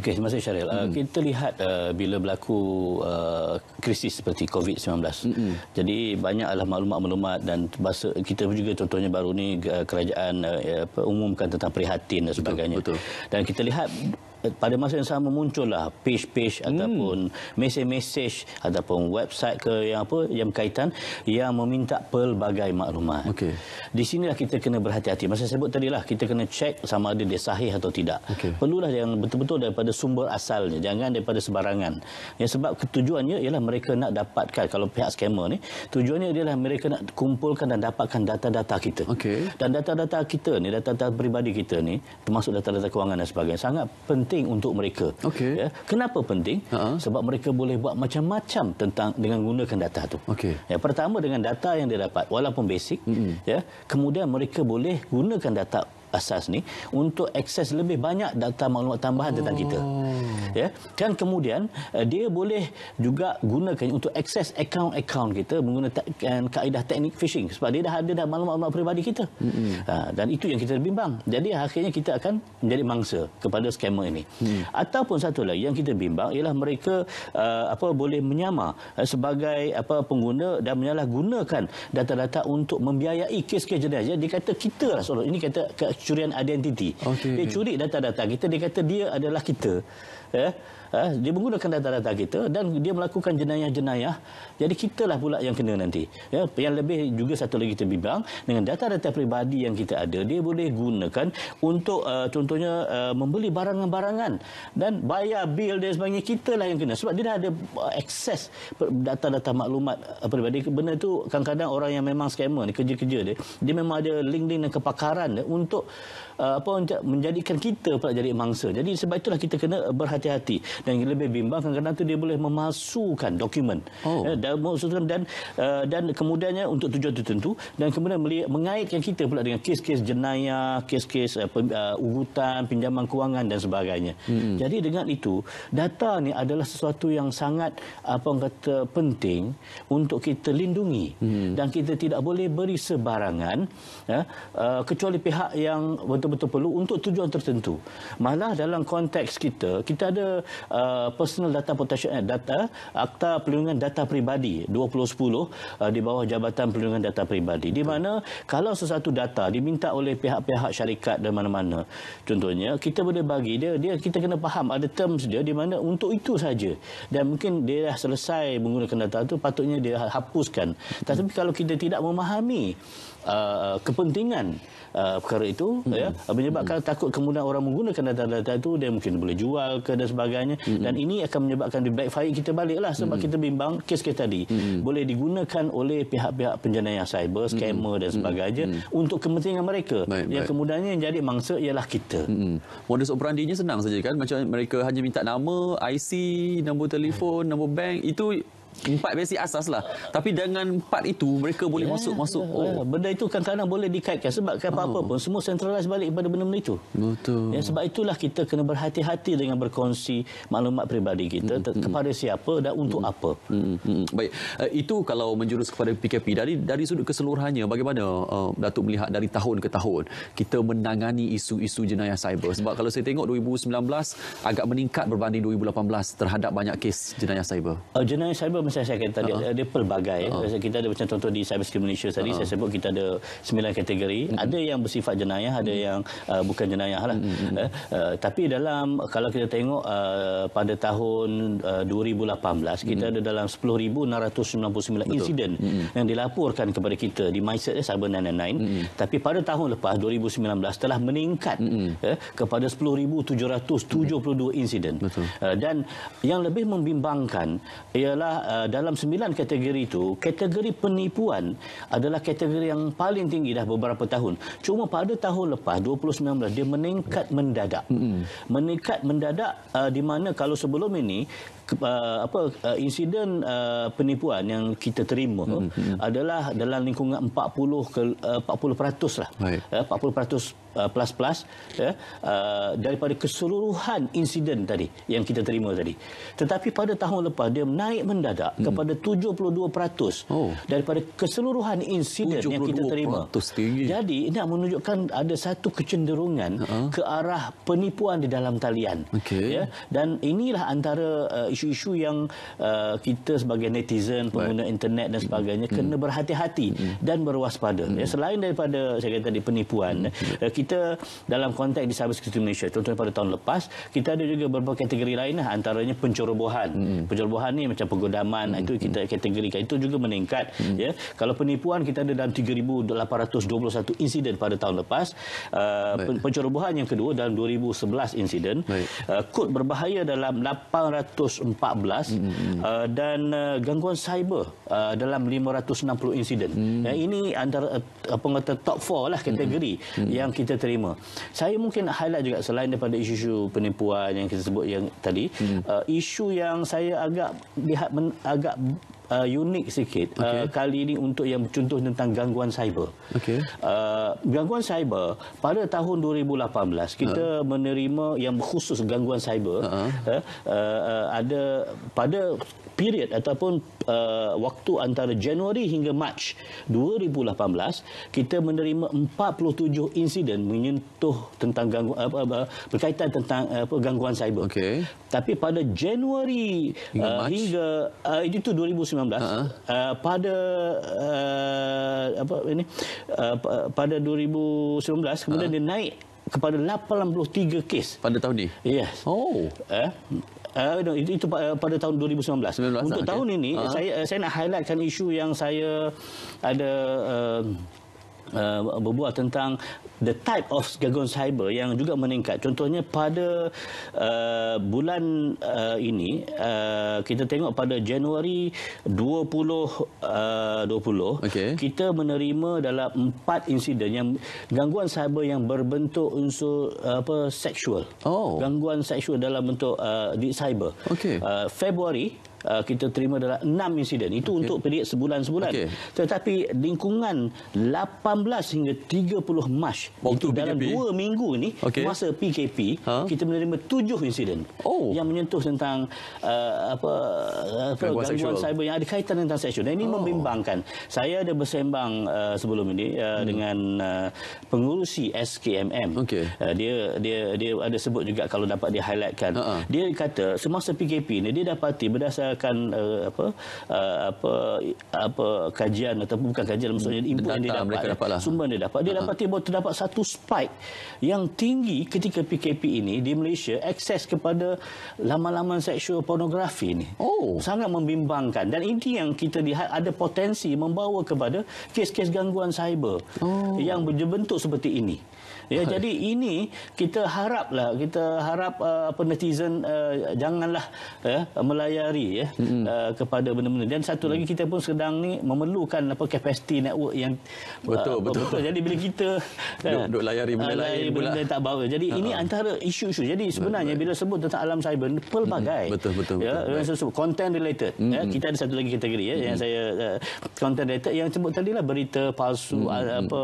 Okey, terima kasih Syaril. Uh, hmm. Uh, kita lihat uh, bila berlaku uh, krisis seperti COVID-19. Hmm. Jadi banyak banyaklah maklumat-maklumat dan bahasa, kita juga contohnya baru ni uh, kerajaan uh, umumkan tentang prihatin dan sebagainya. Betul, betul. Dan kita lihat Eh, pada masa yang sama muncullah page-page hmm. ataupun mesej-mesej ataupun website ke yang apa yang berkaitan yang meminta pelbagai maklumat. Okey. Di sinilah kita kena berhati-hati. Masa saya tadi lah kita kena cek sama ada dia sahih atau tidak. Okay. Perlulah yang betul-betul daripada sumber asalnya, jangan daripada sebarangan. Ya sebab ketujuannya ialah mereka nak dapatkan kalau pihak scammer ni, tujuannya ialah mereka nak kumpulkan dan dapatkan data-data kita. Okey. Dan data-data kita ni, data-data peribadi kita ni, termasuk data-data kewangan dan sebagainya sangat penting penting untuk mereka. Okay. Ya, kenapa penting? Uh -huh. Sebab mereka boleh buat macam-macam tentang dengan gunakan data itu. Okay. Ya, pertama dengan data yang dia dapat, walaupun basic, mm -hmm. ya, kemudian mereka boleh gunakan data asas ni untuk akses lebih banyak data maklumat tambahan tentang kita. Oh. Ya. Dan kemudian eh, dia boleh juga gunakan untuk akses akaun-akaun kita menggunakan kaedah teknik phishing sebab dia dah ada dah maklumat-maklumat peribadi kita. Mm -hmm. Ha, dan itu yang kita bimbang. Jadi akhirnya kita akan menjadi mangsa kepada skamer ini. Mm. Ataupun satu lagi yang kita bimbang ialah mereka uh, apa boleh menyamar eh, sebagai apa pengguna dan menyalahgunakan data-data untuk membiayai kes-kes jenayah. Dia kata kita lah seolah ini kata Pencurian identiti. Okay. Dia curi data-data kita, dia kata dia adalah kita. Eh? Eh, dia menggunakan data-data kita dan dia melakukan jenayah-jenayah jadi kitalah pula yang kena nanti ya yang lebih juga satu lagi kita bimbang dengan data-data peribadi yang kita ada dia boleh gunakan untuk uh, contohnya uh, membeli barangan-barangan dan bayar bil dan sebagainya kitalah yang kena sebab dia dah ada uh, akses data-data maklumat peribadi benda tu kadang-kadang orang yang memang scammer ni kerja-kerja dia dia memang ada link-link dan kepakaran dia untuk Uh, apa menjadikan kita pula jadi mangsa. Jadi sebab itulah kita kena berhati-hati dan lebih bimbang kerana tu dia boleh memasukkan dokumen. Oh. Ya, dan maksudkan dan uh, dan kemudiannya untuk tujuan tertentu dan kemudian mengaitkan kita pula dengan kes-kes jenayah, kes-kes uh, uh, urutan pinjaman kewangan dan sebagainya. Hmm. Jadi dengan itu data ni adalah sesuatu yang sangat apa orang kata penting untuk kita lindungi hmm. dan kita tidak boleh beri sebarangan ya, uh, kecuali pihak yang betul-betul perlu untuk tujuan tertentu. Malah dalam konteks kita, kita ada uh, personal data protection eh, data akta perlindungan data peribadi 2010 uh, di bawah jabatan perlindungan data peribadi. Di mana kalau sesuatu data diminta oleh pihak-pihak syarikat dan mana-mana, contohnya kita boleh bagi dia, dia kita kena faham ada terms dia di mana untuk itu saja dan mungkin dia dah selesai menggunakan data itu patutnya dia hapuskan. Tetapi kalau kita tidak memahami uh, kepentingan uh, perkara itu hmm. ya uh, menyebabkan hmm. takut kemudian orang menggunakan data-data itu dia mungkin boleh jual ke dan sebagainya hmm. dan ini akan menyebabkan di backfire kita baliklah sebab hmm. kita bimbang kes-kes tadi hmm. boleh digunakan oleh pihak-pihak penjenayah cyber hmm. scammer dan hmm. sebagainya hmm. untuk kepentingan mereka baik, yang baik. kemudiannya yang jadi mangsa ialah kita hmm. modus operandinya senang saja kan macam mereka hanya minta nama IC nombor telefon nombor bank itu empat basic asas lah tapi dengan empat itu mereka boleh yeah, masuk masuk yeah, oh yeah. benda itu kadang-kadang boleh dikaitkan sebab ke apa-apa oh. pun semua sentralis balik kepada benda-benda itu betul ya sebab itulah kita kena berhati-hati dengan berkongsi maklumat peribadi kita mm -hmm. kepada siapa dan untuk mm -hmm. apa mm -hmm. baik uh, itu kalau menjurus kepada PKP dari dari sudut keseluruhannya bagaimana uh, datuk melihat dari tahun ke tahun kita menangani isu-isu jenayah cyber sebab kalau saya tengok 2019 agak meningkat berbanding 2018 terhadap banyak kes jenayah cyber uh, jenayah cyber macam saya kata ha. dia uh -huh. pelbagai uh ha. -huh. kita ada macam contoh di cybersecurity Malaysia tadi uh ha. -huh. saya sebut kita ada sembilan kategori uh -huh. ada yang bersifat jenayah ada yang uh, bukan jenayah lah. uh eh, -huh. uh, tapi dalam kalau kita tengok uh, pada tahun uh, 2018 kita uh -huh. ada dalam 10,699 insiden uh -huh. yang dilaporkan kepada kita di mindset eh, cyber 999 uh -huh. tapi pada tahun lepas 2019 telah meningkat uh -huh. uh, kepada 10,772 uh -huh. insiden uh, dan yang lebih membimbangkan ialah uh, Uh, dalam sembilan kategori itu, kategori penipuan adalah kategori yang paling tinggi dah beberapa tahun. Cuma pada tahun lepas, 2019, dia meningkat mendadak. Mm -hmm. Meningkat mendadak uh, di mana kalau sebelum ini, Uh, apa uh, insiden uh, penipuan yang kita terima hmm, hmm. adalah dalam lingkungan 40 ke uh, 40% lah eh, uh, 40% uh, plus plus ya uh, uh, daripada keseluruhan insiden tadi yang kita terima tadi tetapi pada tahun lepas dia naik mendadak tidak hmm. kepada 72% oh. daripada keseluruhan insiden yang kita terima. Jadi ini menunjukkan ada satu kecenderungan uh ha. -huh. ke arah penipuan di dalam talian. Okay. Ya? Dan inilah antara uh, isu-isu uh, yang uh, kita sebagai netizen, pengguna Baik. internet dan sebagainya hmm. kena berhati-hati hmm. hmm. dan berwaspada. Ya, hmm. Ya? Selain daripada saya kata penipuan, hmm. Uh, kita dalam konteks di Sabah Cybersecurity Malaysia, contohnya pada tahun lepas, kita ada juga beberapa kategori lain lah, antaranya pencerobohan. Hmm. Pencerobohan ni macam penggodaman pinjaman hmm. itu kita kategorikan itu juga meningkat hmm. ya kalau penipuan kita ada dalam 3821 insiden pada tahun lepas uh, pencerobohan yang kedua dalam 2011 insiden uh, kod berbahaya dalam 814 hmm, hmm, hmm. uh, dan uh, gangguan cyber uh, dalam 560 insiden hmm. ya, ini antara uh, pengata top 4 lah kategori hmm. hmm. yang kita terima saya mungkin highlight juga selain daripada isu-isu penipuan yang kita sebut yang tadi hmm. uh, isu yang saya agak lihat agak uh, unik sikit okay. uh, kali ini untuk yang contoh tentang gangguan cyber. Okay. Uh, gangguan cyber pada tahun 2018 kita uh. menerima yang khusus gangguan cyber uh -huh. uh, uh, ada pada period ataupun uh, waktu antara Januari hingga Mac 2018 kita menerima 47 insiden menyentuh tentang gangguan apa uh, berkaitan tentang uh, apa gangguan cyber. Okay. Tapi pada Januari hingga, uh, hingga uh, itu 2019 uh-huh. uh, pada uh, apa ini uh, pada 2019 kemudian uh-huh. dia naik kepada 83 kes pada tahun ni. Yes. Oh. Eh Uh, no, itu uh, pada tahun 2019. 19, Untuk ah, okay. tahun ini, uh -huh. saya, uh, saya nak highlightkan isu yang saya ada... Uh, uh, berbual tentang the type of gangguan cyber yang juga meningkat. Contohnya pada uh, bulan uh, ini uh, kita tengok pada Januari 20 uh, 20 okay. kita menerima dalam empat insiden yang gangguan cyber yang berbentuk unsur uh, apa seksual. Oh. Gangguan seksual dalam bentuk uh, di cyber. Okay. Uh, Februari Uh, kita terima adalah enam insiden. Itu okay. untuk periode sebulan-sebulan. Okay. Tetapi lingkungan 18 hingga 30 Mac itu PKP. dalam 2 minggu ini okay. masa PKP ha? kita menerima tujuh insiden oh. yang menyentuh tentang uh, apa uh, apa gangguan, cyber yang ada kaitan dengan seksual. Dan ini oh. membimbangkan. Saya ada bersembang uh, sebelum ini uh, hmm. dengan uh, pengurusi SKMM. Okay. Uh, dia dia dia ada sebut juga kalau dapat dihighlightkan. Uh-huh. Ha, ha. Dia kata semasa PKP ini dia dapati berdasar berdasarkan uh, eh, apa uh, apa apa kajian ataupun bukan kajian maksudnya hmm, input Data lah. yang dia dapat dapatlah. sumber dia hmm. dapat dia uh-huh. dapat tiba terdapat satu spike yang tinggi ketika PKP ini di Malaysia akses kepada laman-laman seksual pornografi ini oh. sangat membimbangkan dan ini yang kita lihat ada potensi membawa kepada kes-kes gangguan cyber oh. yang berbentuk seperti ini Ya, jadi ini kita haraplah kita harap uh, apa netizen uh, janganlah uh, melayari ya uh, hmm. uh, kepada benda-benda dan satu lagi mm. kita pun sedang ni memerlukan apa capacity network yang uh, betul uh, betul. betul jadi bila kita duk layari benda uh, lain benda tak bawa jadi uh-huh. ini antara isu-isu jadi sebenarnya bila sebut tentang alam cyber pelbagai hmm. betul betul, betul, ya, betul content related hmm. ya, kita ada satu lagi kategori ya, hmm. yang saya uh, content related yang sebut tadi lah berita palsu hmm. apa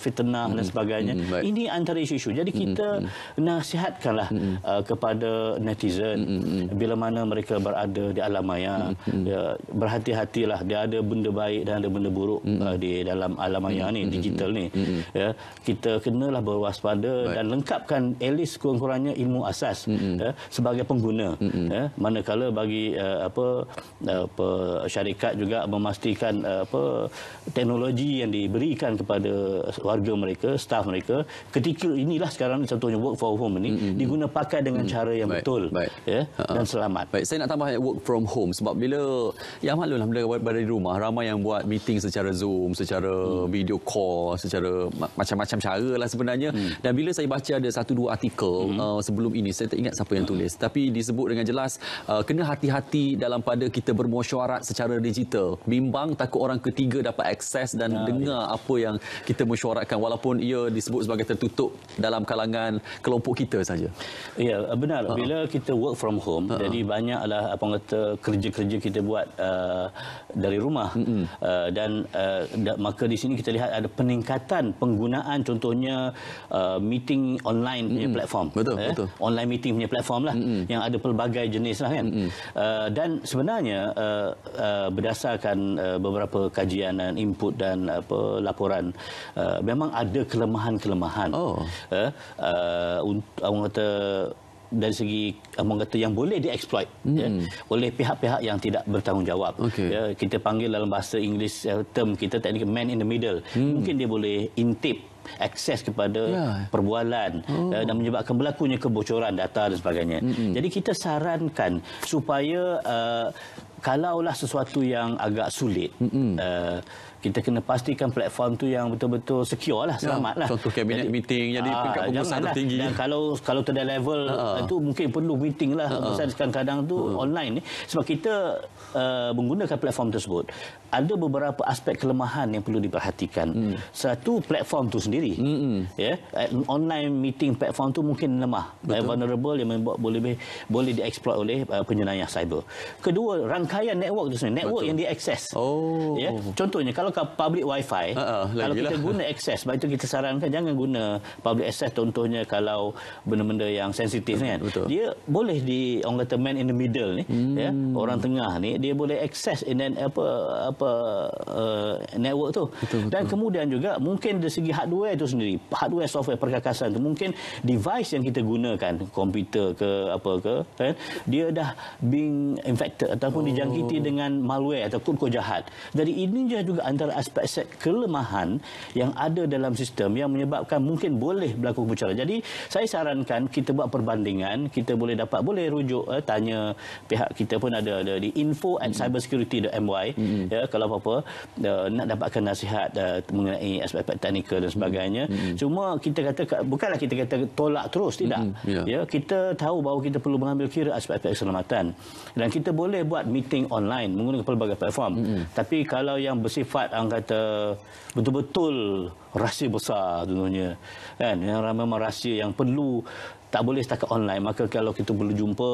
fitnah hmm. dan sebagainya hmm. ini antara isu-isu. Jadi kita mm-hmm. nasihatkanlah mm-hmm. Uh, kepada netizen mm-hmm. bila mana mereka berada di alam maya, mm-hmm. dia, ya, berhati-hatilah. Dia ada benda baik dan ada benda buruk mm-hmm. uh, di dalam alam maya mm-hmm. ni, digital ni. Mm-hmm. Ya, kita kenalah berwaspada baik. dan lengkapkan at least kurang-kurangnya ilmu asas mm-hmm. ya, sebagai pengguna. Mm-hmm. Ya, manakala bagi uh, apa uh, apa syarikat juga memastikan uh, apa teknologi yang diberikan kepada warga mereka, staff mereka ketika inilah sekarang contohnya work from home ini mm -hmm. diguna pakai dengan mm -hmm. cara yang baik. betul baik. ya uh -huh. dan selamat. Baik, saya nak tambah work from home sebab bila ya malulah bila berada di rumah ramai yang buat meeting secara Zoom, secara mm. video call, secara macam-macam caralah sebenarnya mm. dan bila saya baca ada satu dua artikel mm. uh, sebelum ini saya tak ingat siapa yang tulis mm. tapi disebut dengan jelas uh, kena hati-hati dalam pada kita bermesyuarat secara digital. Bimbang takut orang ketiga dapat akses dan ya, dengar ya. apa yang kita mesyuaratkan walaupun ia disebut sebagai tertutup dalam kalangan kelompok kita saja. Ya, benar. Ha. Bila uh -huh. kita work from home, uh ha. -huh. jadi banyaklah apa kata kerja-kerja kita buat uh, dari rumah. Mm -hmm. uh, dan uh, maka di sini kita lihat ada peningkatan penggunaan contohnya uh, meeting online mm -hmm. punya platform. Betul, eh? betul. Online meeting punya platform lah mm -hmm. yang ada pelbagai jenis lah kan. Mm -hmm. uh, dan sebenarnya uh, uh, berdasarkan uh, beberapa kajian dan input dan apa laporan uh, memang ada kelemahan-kelemahan kan. Oh. Uh, uh, orang kata dari segi orang kata yang boleh dieksploit ya. hmm. ya, oleh pihak-pihak yang tidak bertanggungjawab. Okay. Ya, kita panggil dalam bahasa Inggeris uh, term kita teknik man in the middle. Hmm. Mungkin dia boleh intip akses kepada ya. perbualan oh. dan menyebabkan berlakunya kebocoran data dan sebagainya. Mm -mm. Jadi kita sarankan supaya uh, kalaulah sesuatu yang agak sulit mm -mm. Uh, kita kena pastikan platform tu yang betul-betul secure lah, ya, selamat lah. Contoh kabinet jadi, meeting, jadi aa, ah, pengkat pengurusan tertinggi. Dan kalau kalau tidak level aa. Ha, itu ha. ah, mungkin perlu meeting lah. Ha, kadang-kadang tu aa. Hmm. online ni. Sebab kita uh, menggunakan platform tersebut, ada beberapa aspek kelemahan yang perlu diperhatikan. Mm. Satu, platform tu sendiri. Hmm. Yeah? Ya, online meeting platform tu mungkin lemah. Betul. Vulnerable yang membuat boleh boleh dieksploit oleh uh, penjenayah cyber. Kedua, rangkaian network tu sendiri. Network Betul. yang diakses. Oh. Yeah? Contohnya, kalau keluarkan public wifi uh, uh, kalau kita lah. guna access sebab itu kita sarankan jangan guna public access contohnya kalau benda-benda yang sensitif kan Betul. dia boleh di orang kata man in the middle ni hmm. ya, orang tengah ni dia boleh access in an, apa apa uh, network tu Betul. dan kemudian juga mungkin dari segi hardware itu sendiri hardware software perkakasan tu mungkin device yang kita gunakan komputer ke apa ke kan dia dah being infected ataupun oh. dijangkiti dengan malware atau kod jahat jadi ini juga antara antara aspek-aspek kelemahan yang ada dalam sistem yang menyebabkan mungkin boleh berlaku kebocoran. Jadi saya sarankan kita buat perbandingan, kita boleh dapat boleh rujuk eh, tanya pihak kita pun ada, ada di info at mm-hmm. cybersecurity.my mm-hmm. ya kalau apa-apa uh, nak dapatkan nasihat uh, mengenai aspek-aspek teknikal dan sebagainya. Mm-hmm. Cuma kita kata bukanlah kita kata tolak terus tidak. Mm-hmm. Yeah. Ya kita tahu bahawa kita perlu mengambil kira aspek-aspek keselamatan dan kita boleh buat meeting online menggunakan pelbagai platform. Mm-hmm. Tapi kalau yang bersifat dapat orang kata betul-betul rahsia besar tentunya kan yang ramai rahsia yang perlu tak boleh setakat online maka kalau kita perlu jumpa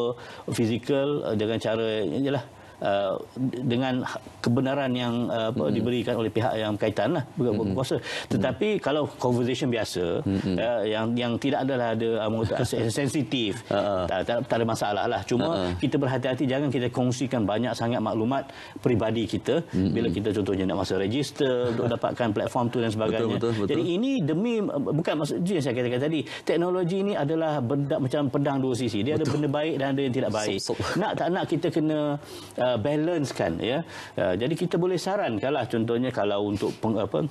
fizikal eh, dengan cara ialah eh, Uh, dengan kebenaran yang uh, apa, hmm diberikan oleh pihak yang berkaitan lah bukan Mm-hmm. Tetapi hmm kalau conversation biasa hmm, hmm uh, yang yang tidak adalah ada um, sensitif uh-uh. tak, tak, tak ada masalah lah. Cuma uh-uh. kita berhati-hati jangan kita kongsikan banyak sangat maklumat peribadi kita hmm bila hmm. kita contohnya nak masuk register untuk dapatkan platform tu dan sebagainya. Betul, betul, betul. Jadi ini demi bukan maksud yang saya katakan tadi teknologi ini adalah benda, macam pedang dua sisi. Dia betul. ada benda baik dan ada yang tidak baik. Sop, sop. Nak tak nak kita kena uh, uh, balancekan ya. Uh, jadi kita boleh sarankanlah contohnya kalau untuk peng, apa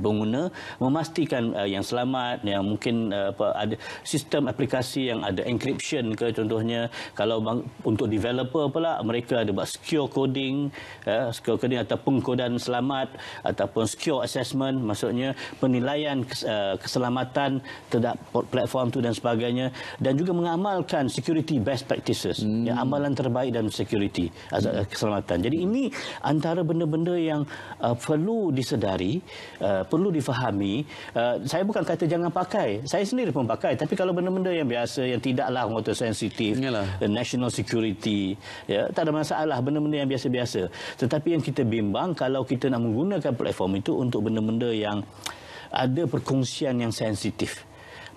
pengguna memastikan uh, yang selamat yang mungkin uh, apa ada sistem aplikasi yang ada encryption ke contohnya kalau bang, untuk developer pula mereka ada buat secure coding uh, secure coding atau pengkodan selamat ataupun secure assessment maksudnya penilaian kes, uh, keselamatan terhadap platform tu dan sebagainya dan juga mengamalkan security best practices hmm. yang amalan terbaik dan security uh, hmm. keselamatan jadi ini antara benda-benda yang uh, perlu disedari uh, perlu difahami uh, saya bukan kata jangan pakai saya sendiri pun pakai tapi kalau benda-benda yang biasa yang tidaklah motor sensitif uh, national security ya tak ada masalah benda-benda yang biasa-biasa tetapi yang kita bimbang kalau kita nak menggunakan platform itu untuk benda-benda yang ada perkongsian yang sensitif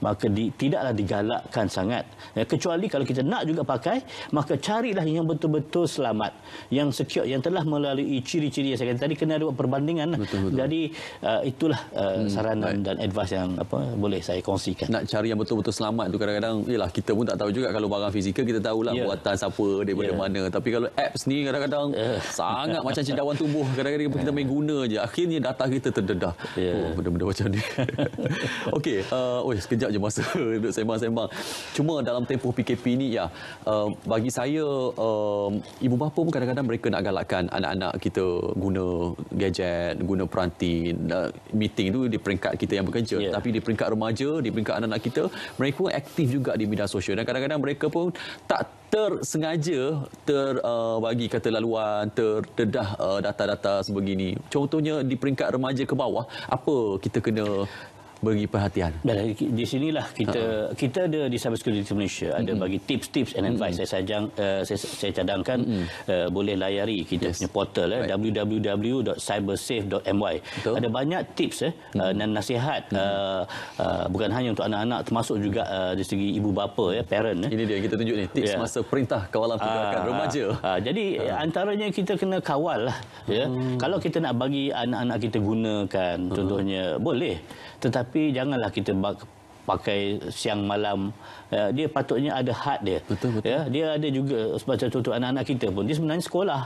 maka di, tidaklah digalakkan sangat. Ya, kecuali kalau kita nak juga pakai, maka carilah yang betul-betul selamat, yang secure, yang telah melalui ciri-ciri yang saya kata tadi kena ada perbandingan. Lah. Betul -betul. Jadi uh, itulah uh, hmm, saran baik. dan advice yang apa boleh saya kongsikan. Nak cari yang betul-betul selamat itu kadang-kadang ialah kita pun tak tahu juga kalau barang fizikal kita tahulah yeah. buatan siapa daripada yeah. mana. Tapi kalau apps ni kadang-kadang uh. sangat macam cedawan tubuh kadang-kadang kita yeah. main guna je. Akhirnya data kita terdedah. Yeah. Oh benda-benda macam ni. Okey, uh, oi sekejap sekejap je masa duduk sembang-sembang. Cuma dalam tempoh PKP ini ya, uh, bagi saya uh, ibu bapa pun kadang-kadang mereka nak galakkan anak-anak kita guna gadget, guna peranti, eh, meeting itu di peringkat kita yang bekerja. Yeah. Tapi di peringkat remaja, di peringkat anak-anak kita, mereka pun aktif juga di media sosial dan kadang-kadang mereka pun tak tersengaja ter uh, bagi kata laluan terdedah uh, data-data sebegini. Contohnya di peringkat remaja ke bawah, apa kita kena beri perhatian. Dan di sinilah kita uh ha, -huh. Ha. kita ada di Cyber Security Malaysia ada mm -hmm. bagi tips-tips and advice mm -hmm. saya sajang uh, saya, saya cadangkan mm -hmm. uh, boleh layari kita yes. punya portal eh right. www.cybersafe.my. Ada banyak tips eh mm -hmm. dan nasihat mm -hmm. uh, uh, bukan hanya untuk anak-anak termasuk juga uh, dari segi ibu bapa ya parent eh. Ini dia kita tunjuk ni tips yeah. masa perintah kawalan ah, pergerakan uh, remaja. Uh, jadi uh. antaranya kita kena kawal lah ya. Yeah. Mm. Kalau kita nak bagi anak-anak kita gunakan hmm. contohnya uh -huh. boleh tetapi tapi janganlah kita pakai siang malam eh, dia patutnya ada had dia betul, betul. Ya, dia ada juga sebab contoh anak-anak kita pun dia sebenarnya sekolah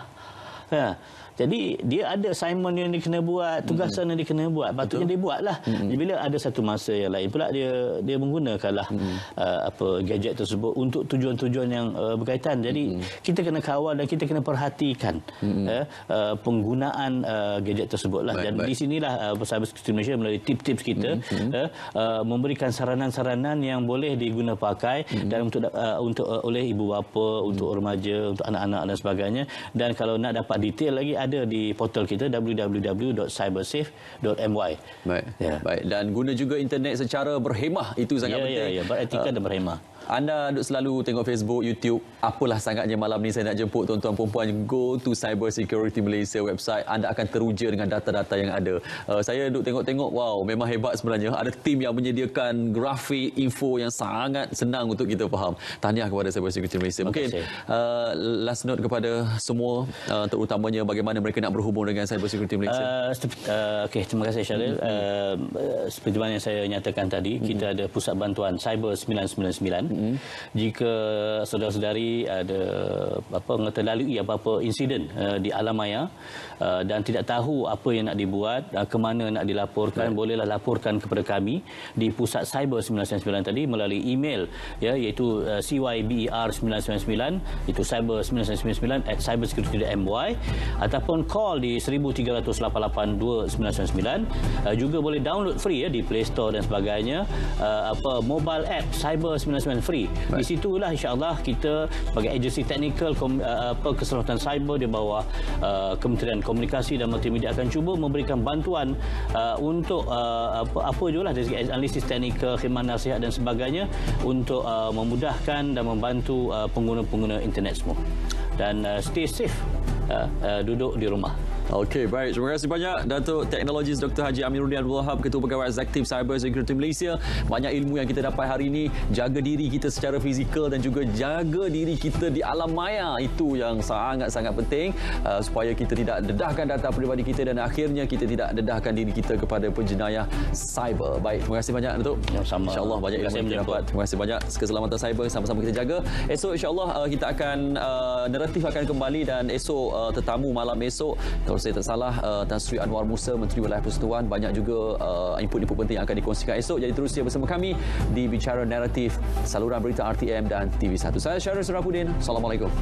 ha. Jadi dia ada assignment yang dia kena buat, tugasan hmm. yang dia kena buat. Patutnya dia buatlah. Hmm. Bila ada satu masa yang lain pula dia dia menggunakanlah hmm. uh, apa gadget tersebut untuk tujuan-tujuan yang uh, berkaitan. Jadi hmm. kita kena kawal dan kita kena perhatikan hmm. Ya, uh, penggunaan uh, gadget tersebutlah baik, dan baik. di sinilah pesabas uh, Malaysia melalui tip-tips kita hmm. uh, uh, memberikan saranan-saranan yang boleh diguna pakai hmm. dan untuk uh, untuk uh, oleh ibu bapa, untuk hmm. remaja, untuk anak-anak dan sebagainya. Dan kalau nak dapat detail lagi ada di portal kita www.cybersafe.my. Baik. Ya. Baik. Dan guna juga internet secara berhemah itu sangat ya, ya penting. Ya, ya. beretika uh, dan berhemah. Anda duduk selalu tengok Facebook, YouTube, apalah sangatnya malam ni saya nak jemput tuan-tuan perempuan go to Cyber Security Malaysia website. Anda akan teruja dengan data-data yang ada. Uh, saya duduk tengok-tengok, wow, memang hebat sebenarnya. Ada tim yang menyediakan grafik, info yang sangat senang untuk kita faham. Tahniah kepada Cyber Security Malaysia. Mungkin uh, last note kepada semua, uh, terutamanya bagaimana mereka nak berhubung dengan Cyber Security Malaysia. Uh, uh, okay, terima kasih, Syaril. Mm -hmm. uh, seperti mana yang saya nyatakan tadi, mm -hmm. kita ada pusat bantuan Cyber 999. Mm -hmm mm-hmm. jika saudara-saudari ada apa melalui apa-apa insiden uh, di alam maya uh, dan tidak tahu apa yang nak dibuat uh, ke mana nak dilaporkan right. bolehlah laporkan kepada kami di pusat cyber 999 tadi melalui email ya iaitu uh, cyber 999 itu cyber 999 at cybersecurity.my ataupun call di 1388 2999 uh, juga boleh download free ya di Play Store dan sebagainya apa mobile app cyber 999 free. Right. Di situlah insya-Allah kita sebagai agensi teknikal eh, apa keselamatan cyber di bawah eh, Kementerian Komunikasi dan Multimedia akan cuba memberikan bantuan eh, untuk apa apa jugalah dari segi analisis teknikal, khidmat nasihat dan sebagainya untuk memudahkan dan membantu pengguna-pengguna internet semua. Dan stay safe duduk di rumah. Okey, baik. Terima kasih banyak Datuk Teknologis Dr. Haji Amirudin Abdul Wahab, Ketua Pegawai Executive Cyber Security Malaysia. Banyak ilmu yang kita dapat hari ini. Jaga diri kita secara fizikal dan juga jaga diri kita di alam maya. Itu yang sangat-sangat penting uh, supaya kita tidak dedahkan data peribadi kita dan akhirnya kita tidak dedahkan diri kita kepada penjenayah cyber. Baik, terima kasih banyak Datuk. Sama-sama. Ya, InsyaAllah banyak ilmu yang kita dapat. Terima kasih banyak. Keselamatan cyber sama-sama kita jaga. Esok insyaAllah uh, kita akan uh, neratif akan kembali dan esok uh, tetamu malam esok kalau saya tak salah uh, Tan Sri Anwar Musa Menteri Wilayah Persekutuan banyak juga uh, input-input uh, penting yang akan dikongsikan esok jadi terus ia bersama kami di Bicara Naratif saluran berita RTM dan TV1 saya Syarif Surapudin Assalamualaikum